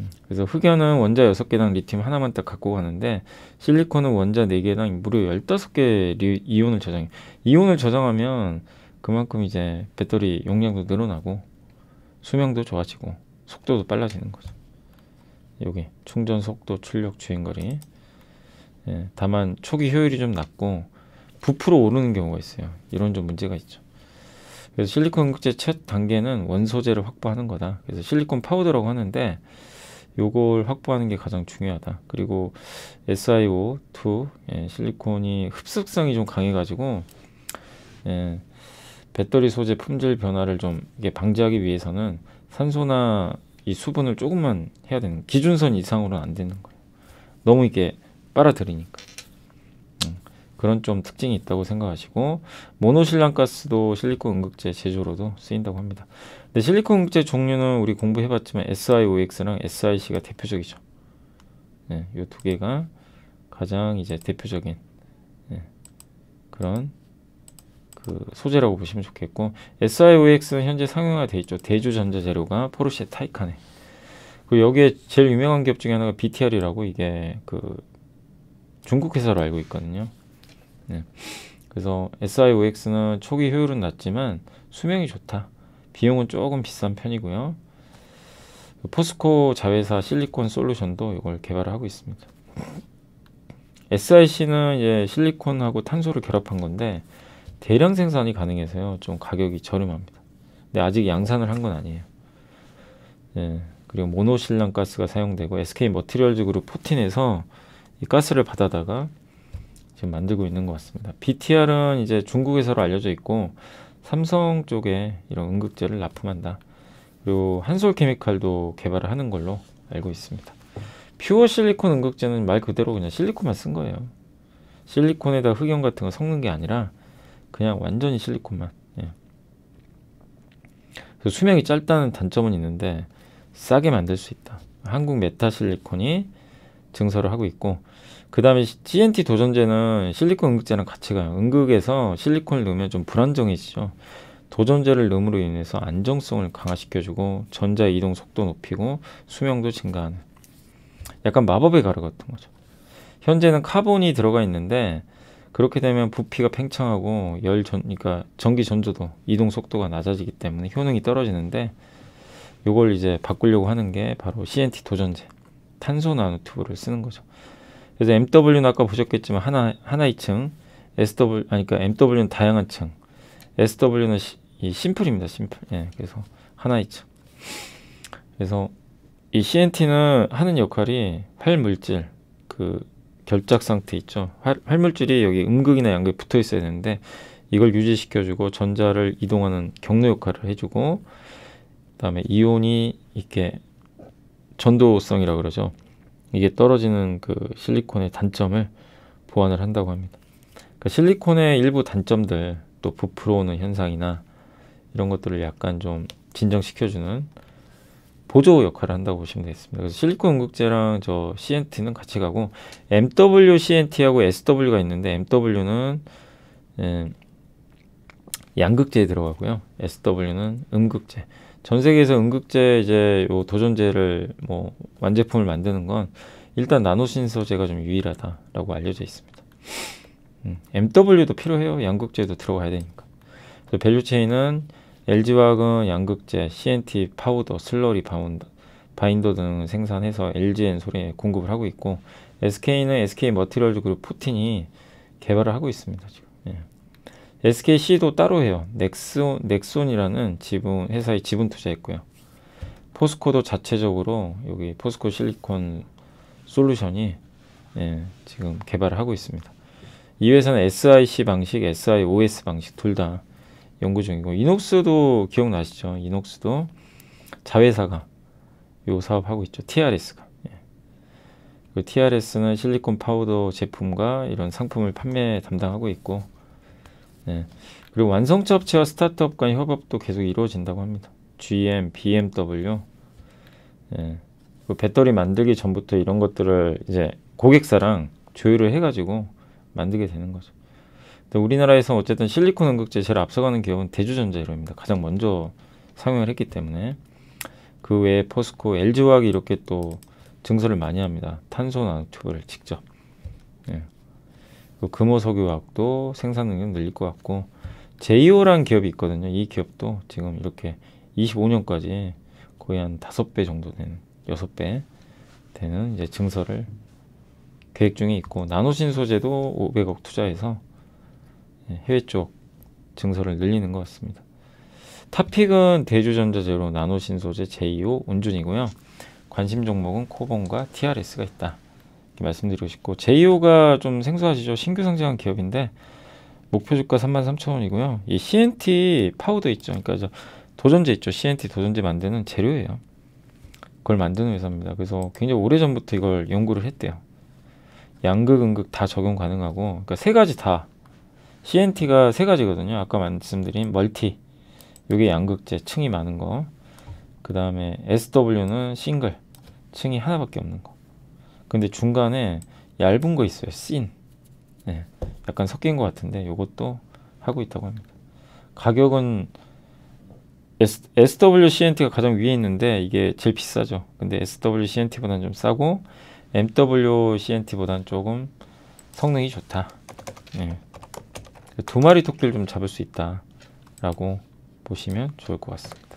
음, 그래서 흑연은 원자 6개당 리튬 하나만 딱 갖고 가는데 실리콘은 원자 4개당 무려 15개 리, 이온을 저장해. 이온을 저장하면 그만큼 이제 배터리 용량도 늘어나고 수명도 좋아지고 속도도 빨라지는 거죠. 여기 충전 속도 출력 주행거리 예, 다만 초기 효율이 좀 낮고 부풀어 오르는 경우가 있어요 이런 좀 문제가 있죠 그래서 실리콘 극제 첫 단계는 원소재를 확보하는 거다 그래서 실리콘 파우더라고 하는데 요걸 확보하는 게 가장 중요하다 그리고 SiO2 예, 실리콘이 흡습성이 좀 강해 가지고 예, 배터리 소재 품질 변화를 좀 방지하기 위해서는 산소나 이 수분을 조금만 해야 되는 기준선 이상으로는 안 되는 거예요. 너무 이게 빨아들이니까. 음, 그런 좀 특징이 있다고 생각하시고 모노실란가스도 실리콘 응극제 제조로도 쓰인다고 합니다. 근데 실리콘 응극제 종류는 우리 공부해봤지만 SiOX랑 SiC가 대표적이죠. 네, 이두 개가 가장 이제 대표적인 네, 그런 그 소재라고 보시면 좋겠고 SIOX는 현재 상용화돼 있죠. 대주 전자재료가 포르쉐 타이칸에. 그 여기에 제일 유명한 기업 중에 하나가 BTR이라고 이게 그 중국 회사로 알고 있거든요. 네. 그래서 SIOX는 초기 효율은 낮지만 수명이 좋다. 비용은 조금 비싼 편이고요. 그 포스코 자회사 실리콘 솔루션도 이걸 개발 하고 있습니다. SIC는 이제 실리콘하고 탄소를 결합한 건데 대량 생산이 가능해서요. 좀 가격이 저렴합니다. 근데 아직 양산을 한 건 아니에요. 예, 그리고 모노실랑 가스가 사용되고 SK 머티리얼즈 그룹 포틴에서 이 가스를 받아다가 지금 만들고 있는 것 같습니다. BTR은 이제 중국에서로 알려져 있고 삼성 쪽에 이런 응극제를 납품한다. 그리고 한솔케미칼도 개발을 하는 걸로 알고 있습니다. 퓨어 실리콘 응극제는 말 그대로 그냥 실리콘만 쓴 거예요. 실리콘에다 흑염 같은 거 섞는 게 아니라 그냥 완전히 실리콘만 예. 수명이 짧다는 단점은 있는데 싸게 만들 수 있다 한국 메타실리콘이 증설을 하고 있고 그 다음에 TNT 도전제는 실리콘 응극제랑 같이 가요 응극에서 실리콘을 넣으면 좀 불안정해지죠 도전제를 넣음으로 인해서 안정성을 강화시켜주고 전자 이동 속도 높이고 수명도 증가하는 약간 마법의 가루 같은 거죠 현재는 카본이 들어가 있는데 그렇게 되면 부피가 팽창하고 열 전, 그러니까 전기 전조도 이동 속도가 낮아지기 때문에 효능이 떨어지는데 요걸 이제 바꾸려고 하는 게 바로 CNT 도전제 탄소 나노 튜브를 쓰는 거죠. 그래서 MW는 아까 보셨겠지만 하나 하나 2층, SW 아니 그러니까 MW는 다양한 층, SW는 시, 이 심플입니다. 심플. 예, 그래서 하나 2층. 그래서 이 CNT는 하는 역할이 활 물질 그 결작 상태 있죠. 활, 물질이 여기 음극이나 양극에 붙어 있어야 되는데 이걸 유지시켜주고 전자를 이동하는 경로 역할을 해주고 그다음에 이온이 이렇게 전도성이라 고 그러죠. 이게 떨어지는 그 실리콘의 단점을 보완을 한다고 합니다. 그러니까 실리콘의 일부 단점들 또 부풀어오는 현상이나 이런 것들을 약간 좀 진정시켜주는 보조 역할을 한다고 보시면 되겠습니다. 그래서 실리콘 음극재랑 저 CNT는 같이 가고 MW CNT하고 SW가 있는데 MW는 예, 양극재에 들어가고요. SW는 음극재. 전 세계에서 음극재 이제 요 도전재를 뭐 완제품을 만드는 건 일단 나노 신소재가 좀 유일하다라고 알려져 있습니다. 음, MW도 필요해요. 양극재도 들어가야 되니까. 밸류체인은 LG화학은 양극재, CNT, 파우더, 슬러리 바운더 바인더 등 생산해서 LG엔 소리에 공급을 하고 있고 SK는 SK 머티럴즈 그룹 포틴이 개발을 하고 있습니다. 지금. 예. SKC도 따로 해요. 넥스온 넥손이라는 지분 회사에 지분 투자했고요. 포스코도 자체적으로 여기 포스코 실리콘 솔루션이 예, 지금 개발을 하고 있습니다. 이 회사는 SIC 방식, SIOS 방식 둘다 연구 중이고 이녹스도 기억나시죠? 이녹스도 자회사가 요 사업하고 있죠. TRS가. 예. 그 TRS는 실리콘 파우더 제품과 이런 상품을 판매 담당하고 있고 예. 그리고 완성차 업체와 스타트업 간 협업도 계속 이루어진다고 합니다. GM, BMW 예. 그 배터리 만들기 전부터 이런 것들을 이제 고객사랑 조율을 해가지고 만들게 되는 거죠. 우리나라에서 어쨌든 실리콘 음극재 제일 앞서가는 기업은 대주전자 이름입니다. 가장 먼저 상용을 했기 때문에 그 외에 포스코, LG화학이 이렇게 또 증설을 많이 합니다. 탄소 나노튜브를 직접. 예. 그 금호석유화학도 생산 능력 늘릴 것 같고 제이오란 기업이 있거든요. 이 기업도 지금 이렇게 25년까지 거의 한 5배 정도 되는 6배 되는 이제 증설을 계획 중에 있고 나노신 소재도 500억 투자해서 예, 해외 쪽 증설을 늘리는 것 같습니다. 탑픽은 대주전자제로 나노신소재 제2호 운준이고요. 관심 종목은 코본과 TRS가 있다. 이렇게 말씀드리고 싶고 제2호가 좀 생소하시죠. 신규 상장한 기업인데 목표 주가 33,000원이고요. 이 CNT 파우더 있죠. 그러니까 도전제 있죠. CNT 도전제 만드는 재료예요. 그걸 만드는 회사입니다. 그래서 굉장히 오래전부터 이걸 연구를 했대요. 양극, 음극 다 적용 가능하고 그러니까 세 가지 다 CNT가 세 가지거든요. 아까 말씀드린 멀티, 요게 양극재, 층이 많은 거. 그 다음에 SW는 싱글, 층이 하나밖에 없는 거. 근데 중간에 얇은 거 있어요. 씬. 네, 약간 섞인 것 같은데 이것도 하고 있다고 합니다. 가격은 S, SWCNT가 가장 위에 있는데 이게 제일 비싸죠. 근데 SWCNT보다는 좀 싸고 MWCNT보다는 조금 성능이 좋다. 네. 두 마리 토끼를 좀 잡을 수 있다라고 보시면 좋을 것 같습니다.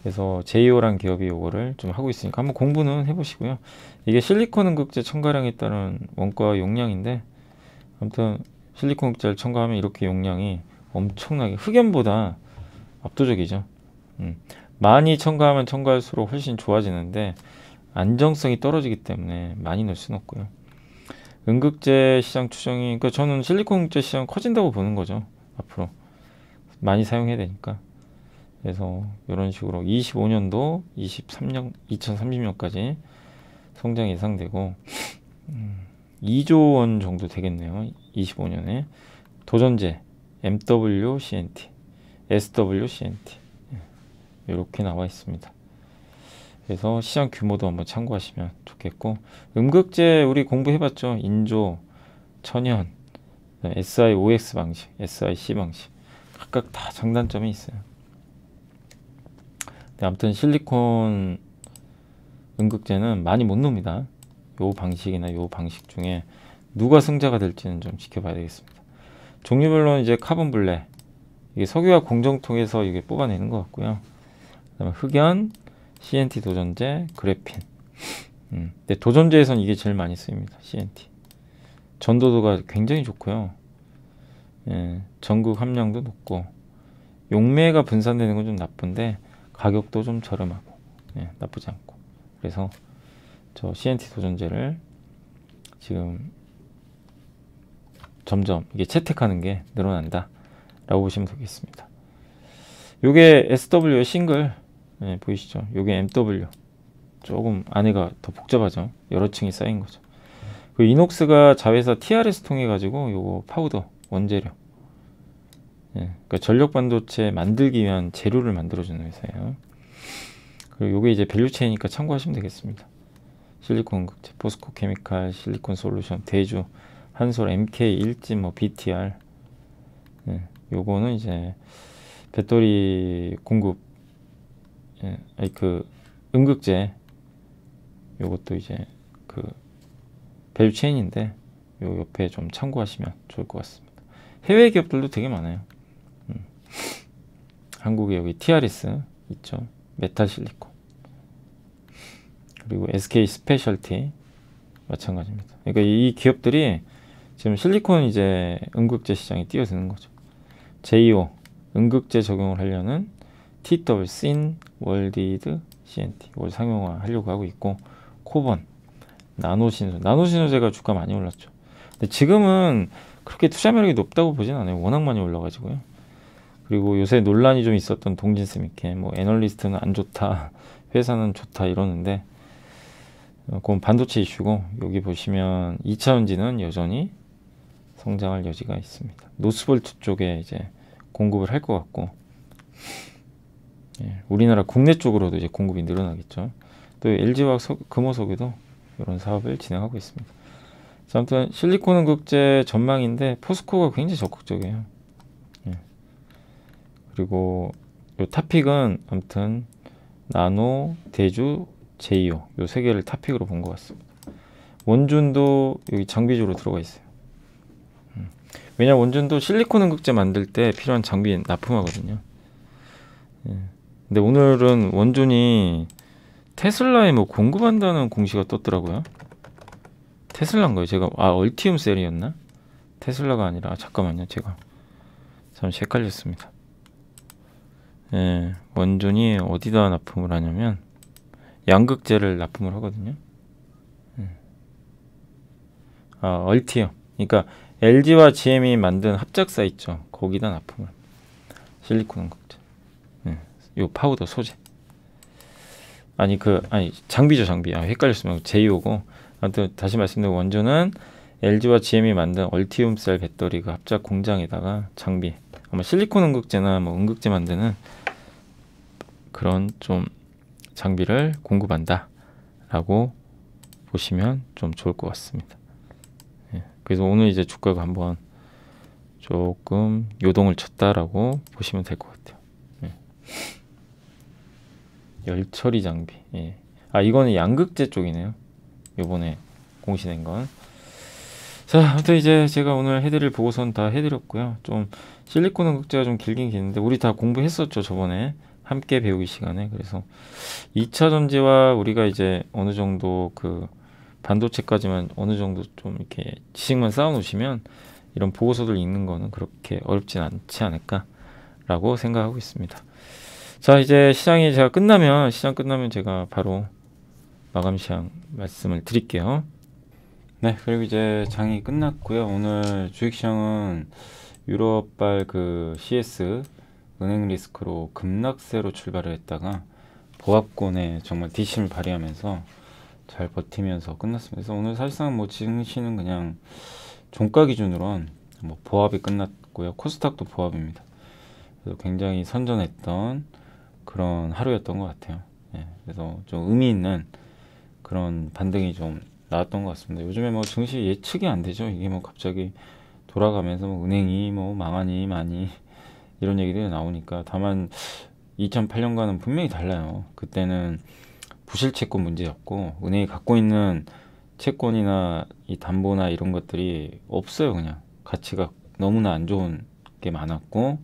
그래서 제이란 기업이 이거를 좀 하고 있으니까 한번 공부는 해보시고요. 이게 실리콘 음극재 첨가량에 따른 원가 용량인데 아무튼 실리콘 음극재를 첨가하면 이렇게 용량이 엄청나게 흑연보다 압도적이죠. 음. 많이 첨가하면 첨가할수록 훨씬 좋아지는데 안정성이 떨어지기 때문에 많이 넣을 수는 없고요. 응급제 시장 추정이 그러니까 저는 실리콘 음극재 시장 커진다고 보는 거죠 앞으로 많이 사용해야 되니까 그래서 이런 식으로 25년도 23년 2030년까지 성장 예상되고 음, 2조 원 정도 되겠네요 25년에 도전제 MWCNT SWCNT 이렇게 예, 나와 있습니다 그래서 시장 규모도 한번 참고하시면 좋겠고 음극재 우리 공부해봤죠 인조, 천연, SIOX 방식, SIC 방식 각각 다 장단점이 있어요 근 네, 아무튼 실리콘 음극재는 많이 못 놉니다 요 방식이나 요 방식 중에 누가 승자가 될지는 좀 지켜봐야 되겠습니다 종류별로는 이제 카본 블랙 이게 석유화 공정통해서 이게 뽑아내는 것 같고요 그 다음에 흑연 CNT 도전제, 그래핀. 음, 근 도전제에선 이게 제일 많이 쓰입니다. CNT. 전도도가 굉장히 좋고요. 예, 전국 함량도 높고 용매가 분산되는 건 좀 나쁜데 가격도 좀 저렴하고 예, 나쁘지 않고 그래서 저 CNT 도전제를 지금 점점 이게 채택하는 게 늘어난다 라고 보시면 되겠습니다 요게 SW 싱글 네, 보이시죠? 요게 MW. 조금 안에가 더 복잡하죠. 여러 층이 쌓인 거죠. 그 이녹스가 자회사 TRS 통해 가지고 요거 파우더 원재료. 예, 그러니까 전력 반도체 만들기 위한 재료를 만들어주는 회사예요. 그리고 요게 이제 밸류체이니까 참고하시면 되겠습니다. 실리콘 극제, 포스코 케미칼, 실리콘 솔루션, 대주, 한솔, MK, 일진, 뭐 BTR. 예, 요거는 이제 배터리 공급 이제 예, 아니 그 음극재 요것도 이제 그밸 체인인데 요 옆에 좀 참고하시면 좋을 것 같습니다. 해외 기업들도 되게 많아요. 음. 한국에 여기 TRS 있죠. 메탈실리콘 그리고 SK 스페셜티 마찬가지입니다. 그러니까 이 기업들이 지금 실리콘 이제 음극제 시장에 뛰어드는 거죠. JO 음극제 적용을 하려는 TWC인 월디드 CNT 월 상용화 하려고 하고 있고 코번 나노 신소 나노 신소제가 주가 많이 올랐죠. 근데 지금은 그렇게 투자 매력이 높다고 보진 않아요. 워낙 많이 올라가지고요. 그리고 요새 논란이 좀 있었던 동진 스미케 뭐 애널리스트는 안 좋다 회사는 좋다 이러는데 어, 그건 반도체 이슈고 여기 보시면 2차원지는 여전히 성장할 여지가 있습니다. 노스볼트 쪽에 이제 공급을 할 것 같고 예, 우리나라 국내 쪽으로도 이제 공급이 늘어나겠죠. 또 LG화학 금호석에도 이런 사업을 진행하고 있습니다. 자, 아무튼 실리콘은 국제 전망인데 포스코가 굉장히 적극적이에요. 예. 그리고 요 탑픽은 아무튼 나노, 대주, 제이오 요세 개를 탑픽으로 본 것 같습니다. 원준도 여기 장비주로 들어가 있어요. 음. 왜냐 원준도 실리콘 응극제 만들 때 필요한 장비 납품하거든요. 예. 근데 오늘은 원준이 테슬라에 뭐 공급한다는 공시가 떴더라고요. 테슬라인가요? 제가 아 얼티움 셀이었나? 테슬라가 아니라 아, 잠깐만요. 제가 잠시 헷갈렸습니다. 예, 원준이 어디다 납품을 하냐면 양극재를 납품을 하거든요. 음. 아 얼티움. 그러니까 LG와 GM이 만든 합작사 있죠. 거기다 납품을 실리콘 음극재. 요 파우더 소재 아니 그 아니 장비죠 장비 아 헷갈렸으면 제이오고 아무튼 다시 말씀드린 리 원조는 LG와 GM이 만든 얼티움 셀 배터리가 합작 공장에다가 장비 아마 실리콘 응극제나 뭐 응극제 만드는 그런 좀 장비를 공급한다 라고 보시면 좀 좋을 것 같습니다 예, 그래서 오늘 이제 주가가 한번 조금 요동을 쳤다라고 보시면 될 것 같아요 예. 열처리 장비 예. 아 이거는 양극재 쪽이네요 요번에 공시된 건 자, 아무튼 이제 제가 오늘 해드릴 보고서는 다 해드렸고요. 좀 실리콘 극제가 좀 길긴 긴데 우리 다 공부했었죠 저번에 함께 배우기 시간에 그래서 2차 전지와 우리가 이제 어느 정도 그 반도체까지만 어느 정도 좀 이렇게 지식만 쌓아놓으시면 이런 보고서들 읽는 거는 그렇게 어렵진 않지 않을까라고 생각하고 있습니다. 자 이제 시장이 제가 끝나면 시장 끝나면 제가 바로 마감 시장 말씀을 드릴게요 네 그리고 이제 장이 끝났고요 오늘 주식시장은 유럽발 그 CS 은행 리스크로 급락세로 출발을 했다가 보합권에 정말 디심을 발휘하면서 잘 버티면서 끝났습니다 그래서 오늘 사실상 뭐 증시는 그냥 종가 기준으론 뭐 보합이 끝났고요 코스닥도 보합입니다 그래서 굉장히 선전했던 그런 하루였던 것 같아요. 예, 그래서 좀 의미 있는 그런 반등이 좀 나왔던 것 같습니다. 요즘에 뭐 증시 예측이 안 되죠. 이게 뭐 갑자기 돌아가면서 뭐 은행이 뭐 망하니 많이 이런 얘기들이 나오니까 다만 2008년과는 분명히 달라요. 그때는 부실 채권 문제였고 은행이 갖고 있는 채권이나 이 담보나 이런 것들이 없어요 그냥 가치가 너무나 안 좋은 게 많았고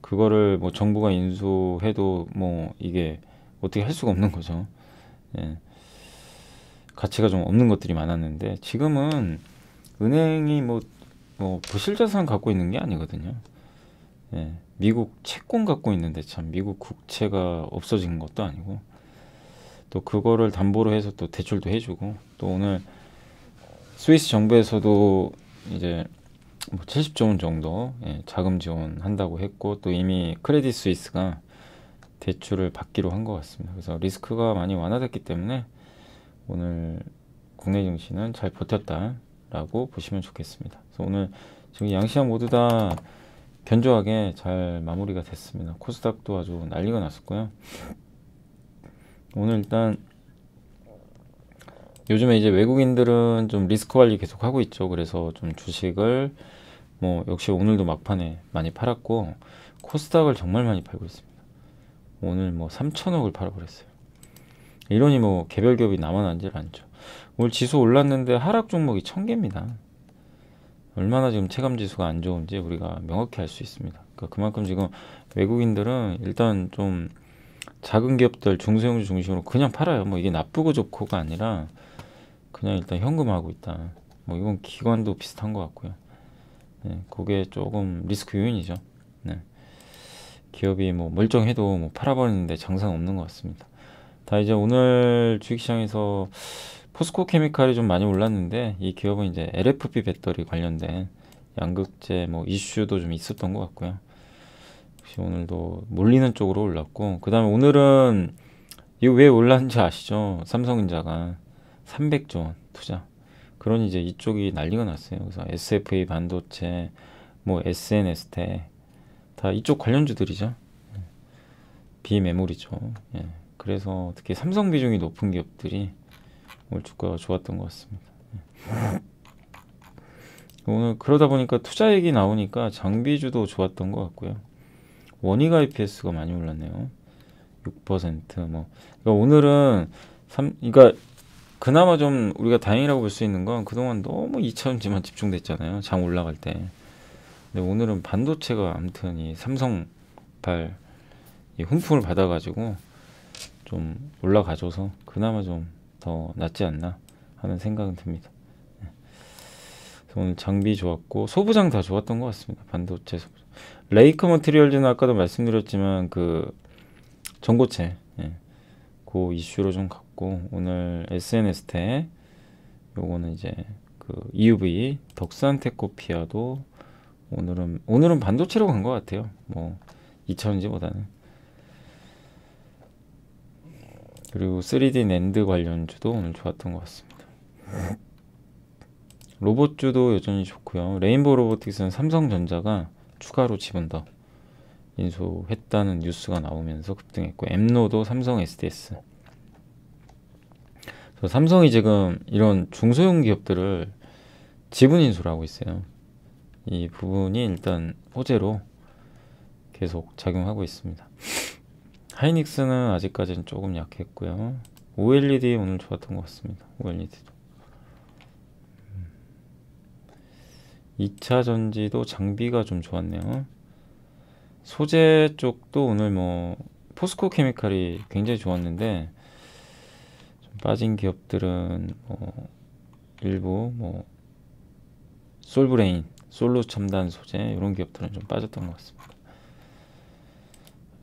그거를 뭐 정부가 인수해도 뭐 이게 어떻게 할 수가 없는 거죠. 예. 가치가 좀 없는 것들이 많았는데 지금은 은행이 뭐, 뭐 부실자산 갖고 있는 게 아니거든요. 예. 미국 채권 갖고 있는데 참 미국 국채가 없어진 것도 아니고 또 그거를 담보로 해서 또 대출도 해주고 또 오늘 스위스 정부에서도 이제 뭐 70조 원 정도 예, 자금 지원한다고 했고 또 이미 크레딧 스위스가 대출을 받기로 한 것 같습니다. 그래서 리스크가 많이 완화됐기 때문에 오늘 국내 증시는 잘 버텼다라고 보시면 좋겠습니다. 그래서 오늘 지금 양시장 모두 다 견조하게 잘 마무리가 됐습니다. 코스닥도 아주 난리가 났었고요. 오늘 일단 요즘에 이제 외국인들은 좀 리스크 관리 계속 하고 있죠. 그래서 좀 주식을 뭐 역시 오늘도 막판에 많이 팔았고 코스닥을 정말 많이 팔고 있습니다. 오늘 뭐 3천억을 팔아버렸어요. 이러니 뭐 개별 기업이 나만 앉질 않죠. 오늘 지수 올랐는데 하락 종목이 1000개입니다. 얼마나 지금 체감 지수가 안 좋은지 우리가 명확히 알 수 있습니다. 그러니까 그만큼 지금 외국인들은 일단 좀 작은 기업들 중소형주 중심으로 그냥 팔아요. 뭐 이게 나쁘고 좋고가 아니라 그냥 일단 현금하고 있다. 뭐 이건 기관도 비슷한 것 같고요. 네, 그게 조금 리스크 요인이죠. 네. 기업이 뭐 멀쩡해도 뭐 팔아버리는데 장사는 없는 것 같습니다. 다 이제 오늘 주식시장에서 포스코 케미칼이 좀 많이 올랐는데 이 기업은 이제 LFP 배터리 관련된 양극재 뭐 이슈도 좀 있었던 것 같고요. 혹시 오늘도 몰리는 쪽으로 올랐고 그 다음에 오늘은 이왜 거 올랐는지 아시죠? 삼성인자가 300조 원 투자 그런 이제 이쪽이 난리가 났어요. 그래서 SFA 반도체, 뭐 SNS 테다 이쪽 관련주들이죠. 예. 비메모리죠. 예. 그래서 특히 삼성 비중이 높은 기업들이 오늘 주가가 좋았던 것 같습니다. 예. 오늘 그러다 보니까 투자 얘기 나오니까 장비주도 좋았던 것 같고요. 원익 IPS가 많이 올랐네요. 6%뭐 그러니까 오늘은 삼 그러니까 그나마 좀 우리가 다행이라고 볼 수 있는 건 그동안 너무 2차전지만 집중됐잖아요. 장 올라갈 때. 근데 오늘은 반도체가 아무튼 이 삼성발 훈풍을 받아가지고 좀 올라가줘서 그나마 좀 더 낫지 않나 하는 생각은 듭니다. 오늘 장비 좋았고 소부장 다 좋았던 것 같습니다. 반도체 소부장. 레이크 머트리얼즈는 아까도 말씀드렸지만 그 전고체 예. 그 이슈로 좀 갖고 있고 오늘 SNS 테 요거는 이제 그 EUV 덕산테코피아도 오늘은 오늘은 반도체로 간 것 같아요. 뭐 2000지보다는 그리고 3D 낸드 관련주도 오늘 좋았던 것 같습니다. 로봇주도 여전히 좋고요. 레인보우 로보틱스는 삼성전자가 추가로 지분더 인수했다는 뉴스가 나오면서 급등했고 엠노도 삼성 SDS 삼성이 지금 이런 중소형 기업들을 지분 인수를 하고 있어요. 이 부분이 일단 호재로 계속 작용하고 있습니다. 하이닉스는 아직까지는 조금 약했고요. OLED 오늘 좋았던 것 같습니다. OLED도. 2차 음. 전지도 장비가 좀 좋았네요. 소재 쪽도 오늘 뭐 포스코 케미칼이 굉장히 좋았는데 빠진 기업들은 뭐 일부 뭐 솔브레인, 솔로 첨단 소재 이런 기업들은 좀 빠졌던 것 같습니다.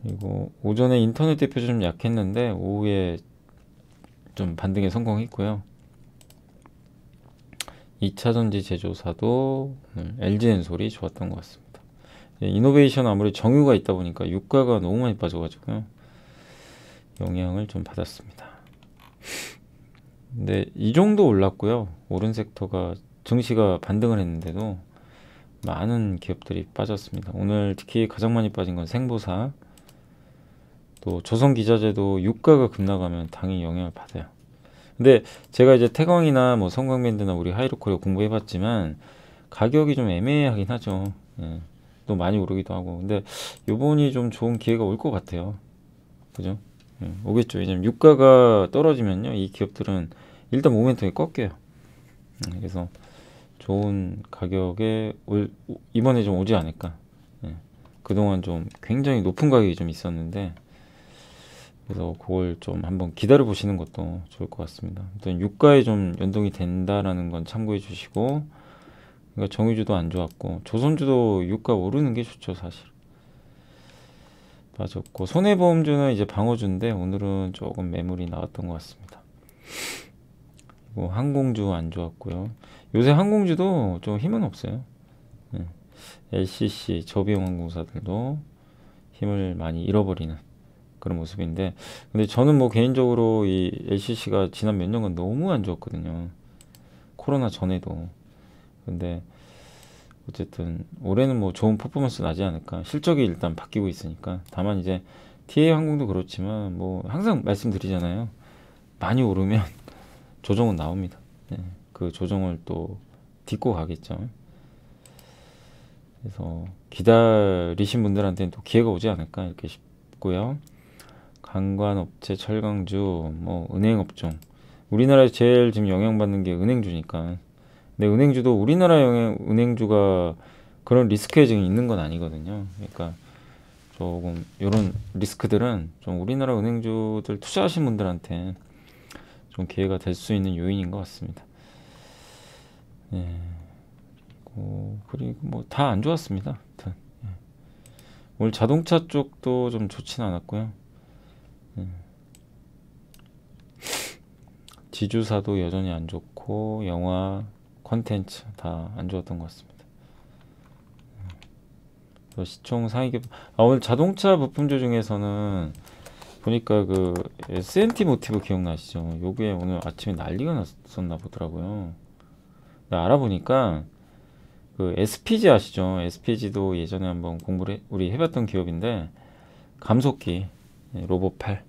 그리고 오전에 인터넷 대표좀 약했는데 오후에 좀 반등에 성공했고요. 2차전지 제조사도 LG엔솔이 좋았던 것 같습니다. 이노베이션 아무리 정유가 있다 보니까 유가가 너무 많이 빠져가지고요. 영향을 좀 받았습니다. 근이 네, 정도 올랐고요. 오른 섹터가 증시가 반등을 했는데도 많은 기업들이 빠졌습니다. 오늘 특히 가장 많이 빠진 건 생보사. 또 조선 기자재도 유가가 급락하면 당연히 영향을 받아요. 근데 제가 이제 태광이나 뭐 성광밴드나 우리 하이로코리아 공부해봤지만 가격이 좀 애매하긴 하죠. 예. 또 많이 오르기도 하고. 근데 요번이 좀 좋은 기회가 올 것 같아요. 그죠? 예, 오겠죠. 왜냐면 유가가 떨어지면요. 이 기업들은 일단 모멘텀이 꺾여요. 예, 그래서 좋은 가격에 올, 이번에 좀 오지 않을까. 예. 그동안 좀 굉장히 높은 가격이 좀 있었는데 그래서 그걸 좀 한번 기다려 보시는 것도 좋을 것 같습니다. 일단 유가에 좀 연동이 된다라는 건 참고해 주시고 그러니까 정유주도 안 좋았고 조선주도 유가 오르는 게 좋죠 사실. 빠졌고 손해보험주는 이제 방어주인데 오늘은 조금 매물이 나왔던 것 같습니다. 뭐 항공주 안 좋았고요. 요새 항공주도 좀 힘은 없어요. 네. 예. LCC 저비용 항공사들도 힘을 많이 잃어버리는 그런 모습인데 근데 저는 뭐 개인적으로 이 LCC가 지난 몇 년간 너무 안 좋았거든요. 코로나 전에도. 근데 어쨌든 올해는 뭐 좋은 퍼포먼스 나지 않을까 실적이 일단 바뀌고 있으니까 다만 이제 TA 항공도 그렇지만 뭐 항상 말씀드리잖아요 많이 오르면 조정은 나옵니다 네. 그 조정을 또 딛고 가겠죠 그래서 기다리신 분들한테는 또 기회가 오지 않을까 이렇게 싶고요 관광업체 철강주 뭐 은행업종 우리나라에 제일 지금 영향받는 게 은행주니까 근데 은행주도 우리나라 영행 은행주가 그런 리스크 해증이 있는 건 아니거든요. 그러니까 조금 이런 리스크들은 좀 우리나라 은행주들 투자하신 분들한테 좀 기회가 될 수 있는 요인인 것 같습니다. 네. 그리고, 그리고 뭐 뭐다 안 좋았습니다. 아무튼. 예. 오늘 자동차 쪽도 좀 좋진 않았고요. 예. 지주사도 여전히 안 좋고 영화 컨텐츠 다 안 좋았던 것 같습니다. 또 음. 뭐 시총 상위급 아 오늘 자동차 부품조 중에서는 보니까 그 s t 모티브 기억나시죠? 요게 오늘 아침에 난리가 났었나 보더라고요. 알아보니까 그 SPG 아시죠? SPG도 예전에 한번 공부를 해, 우리 해봤던 기업인데 감속기 예, 로봇 8.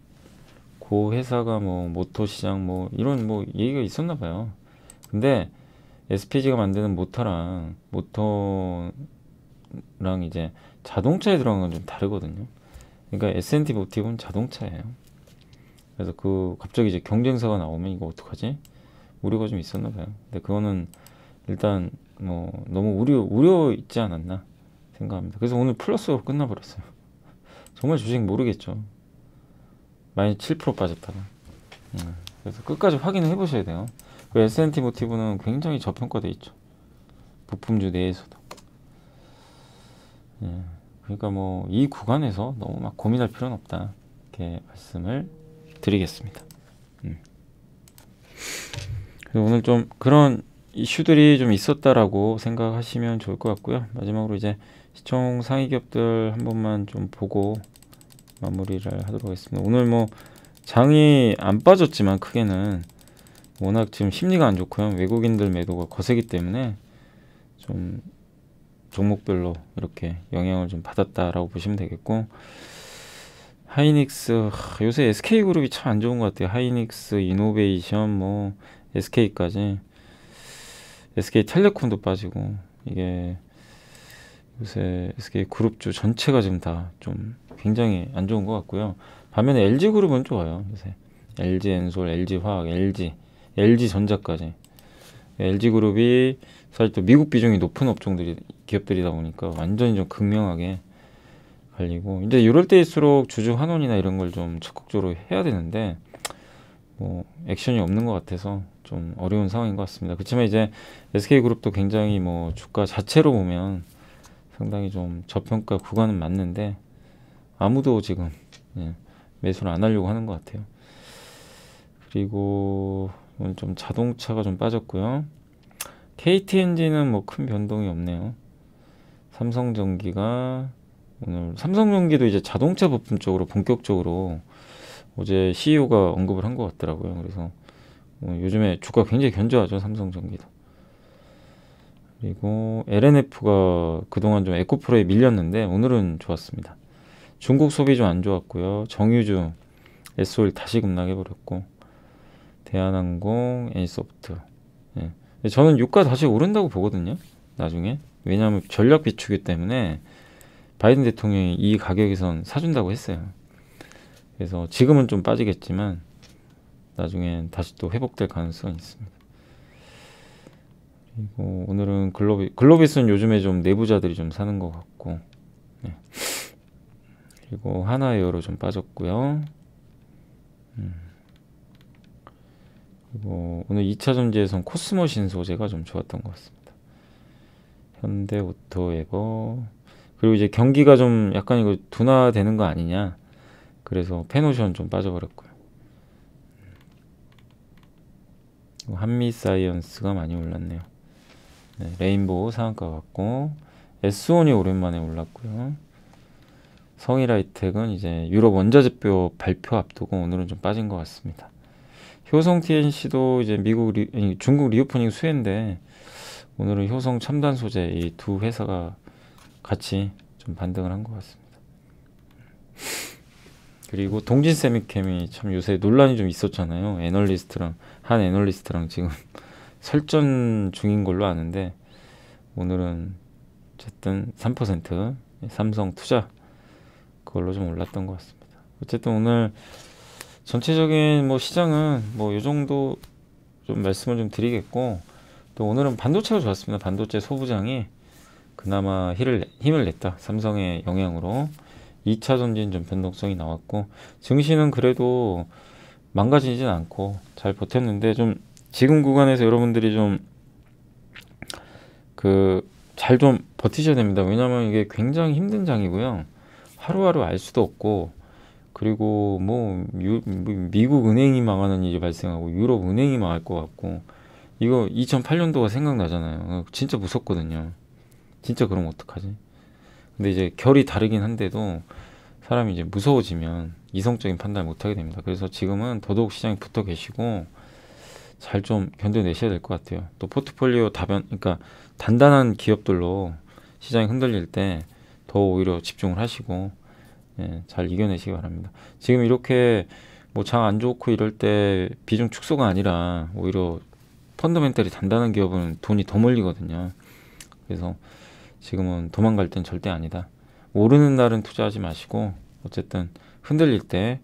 그 회사가 뭐 모터 시장 뭐 이런 뭐 얘기가 있었나 봐요. 근데 SPG가 만드는 모터랑 모터랑 이제 자동차에 들어간 건 좀 다르거든요. 그러니까 S&T n 모티브는 자동차예요. 그래서 그 갑자기 이제 경쟁사가 나오면 이거 어떡하지? 우려가 좀 있었나 봐요. 근데 그거는 일단 뭐 너무 우려 우려 있지 않았나 생각합니다. 그래서 오늘 플러스로 끝나버렸어요. 정말 주식 모르겠죠. 마이너7% 빠졌다가. 음, 그래서 끝까지 확인을 해보셔야 돼요. 그 S&T 모티브는 굉장히 저평가돼 있죠. 부품주 내에서도. 예, 그러니까 뭐 이 구간에서 너무 막 고민할 필요는 없다. 이렇게 말씀을 드리겠습니다. 음. 오늘 좀 그런 이슈들이 좀 있었다라고 생각하시면 좋을 것 같고요. 마지막으로 이제 시청 상위 기업들 한 번만 좀 보고 마무리를 하도록 하겠습니다. 오늘 뭐 장이 안 빠졌지만 크게는 워낙 지금 심리가 안 좋고요. 외국인들 매도가 거세기 때문에 좀 종목별로 이렇게 영향을 좀 받았다라고 보시면 되겠고 하이닉스 요새 SK 그룹이 참 안 좋은 것 같아요. 하이닉스, 이노베이션, 뭐 SK까지 SK 텔레콤도 빠지고 이게 요새 SK 그룹주 전체가 지금 다 좀 굉장히 안 좋은 것 같고요. 반면에 LG 그룹은 좋아요. 요새 LG 엔솔, LG 화학, LG LG전자까지. LG그룹이 사실 또 미국 비중이 높은 업종들이 기업들이다 보니까 완전히 좀 극명하게 갈리고 이제 이럴 때일수록 주주 환원이나 이런 걸 좀 적극적으로 해야 되는데 뭐 액션이 없는 것 같아서 좀 어려운 상황인 것 같습니다. 그렇지만 이제 SK 그룹도 굉장히 뭐 주가 자체로 보면 상당히 좀 저평가 구간은 맞는데 아무도 지금 예, 매수를 안 하려고 하는 것 같아요. 그리고 오늘 좀 자동차가 좀 빠졌고요. KTNG는 뭐 큰 변동이 없네요. 삼성전기가 오늘 삼성전기도 이제 자동차 부품 쪽으로 본격적으로 어제 CEO가 언급을 한 것 같더라고요. 그래서 뭐 요즘에 주가 굉장히 견조하죠 삼성전기도. 그리고 LNF가 그동안 좀 에코프로에 밀렸는데 오늘은 좋았습니다. 중국 소비 좀 안 좋았고요. 정유주 S 올 다시 급락해 버렸고. 대한항공, 엔소프트. 예. 저는 유가 다시 오른다고 보거든요. 나중에. 왜냐하면 전략 비축이 때문에 바이든 대통령이 이 가격에선 사준다고 했어요. 그래서 지금은 좀 빠지겠지만 나중에 다시 또 회복될 가능성이 있습니다. 그리고 오늘은 글로비, 글로비스는 요즘에 좀 내부자들이 좀 사는 것 같고 네. 그리고 하나에어로 좀 빠졌고요. 음. 그리고 어, 오늘 2차 전지에선 코스모신 소재가 좀 좋았던 것 같습니다. 현대 오토에버 그리고 이제 경기가 좀 약간 이거 둔화되는 거 아니냐 그래서 페노션 좀 빠져버렸고요. 한미 사이언스가 많이 올랐네요. 네, 레인보우 상한가 같고 S1이 오랜만에 올랐고요. 성일아이텍은 이제 유럽 원자재표 발표 앞두고 오늘은 좀 빠진 것 같습니다. 효성 TNC도 이제 미국 리, 중국 리오프닝 수혜인데 오늘은 효성 첨단 소재 이 두 회사가 같이 좀 반등을 한 것 같습니다. 그리고 동진 세미캠이 참 요새 논란이 좀 있었잖아요. 애널리스트랑 한 애널리스트랑 지금 설전 중인 걸로 아는데 오늘은 어쨌든 3% 삼성 투자 그걸로 좀 올랐던 것 같습니다. 어쨌든 오늘 전체적인 뭐 시장은 뭐이 정도 좀 말씀을 좀 드리겠고 또 오늘은 반도체가 좋았습니다. 반도체 소부장이 그나마 힘을, 힘을 냈다. 삼성의 영향으로 2차 전진 좀 변동성이 나왔고 증시는 그래도 망가지진 않고 잘 버텼는데 좀 지금 구간에서 여러분들이 좀 그 잘좀 그 버티셔야 됩니다. 왜냐하면 이게 굉장히 힘든 장이고요. 하루하루 알 수도 없고 그리고 뭐 유, 뭐 미국 은행이 망하는 일이 발생하고 유럽 은행이 망할 것 같고 이거 2008년도가 생각나잖아요. 어, 진짜 무섭거든요. 진짜 그럼 어떡하지? 근데 이제 결이 다르긴 한데도 사람이 이제 무서워지면 이성적인 판단을 못하게 됩니다. 그래서 지금은 더더욱 시장에 붙어 계시고 잘 좀 견뎌내셔야 될 것 같아요. 또 포트폴리오 다변, 그러니까 단단한 기업들로 시장이 흔들릴 때 더 오히려 집중을 하시고 예, 잘 이겨내시기 바랍니다. 지금 이렇게 뭐장안 좋고 이럴 때 비중 축소가 아니라 오히려 펀더멘털이 단단한 기업은 돈이 더 몰리거든요. 그래서 지금은 도망갈 땐 절대 아니다. 오르는 날은 투자하지 마시고 어쨌든 흔들릴 때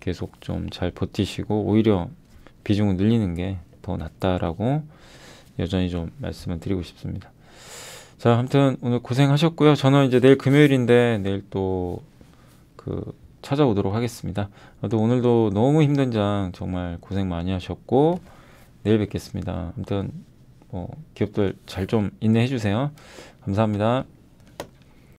계속 좀 잘 버티시고 오히려 비중을 늘리는 게 더 낫다라고 여전히 좀 말씀을 드리고 싶습니다. 자, 아무튼 오늘 고생하셨고요. 저는 이제 내일 금요일인데 내일 또그 찾아오도록 하겠습니다. 또 오늘도 너무 힘든 장 정말 고생 많이 하셨고 내일 뵙겠습니다. 아무튼 뭐 기업들 잘 좀 인내해 주세요. 감사합니다.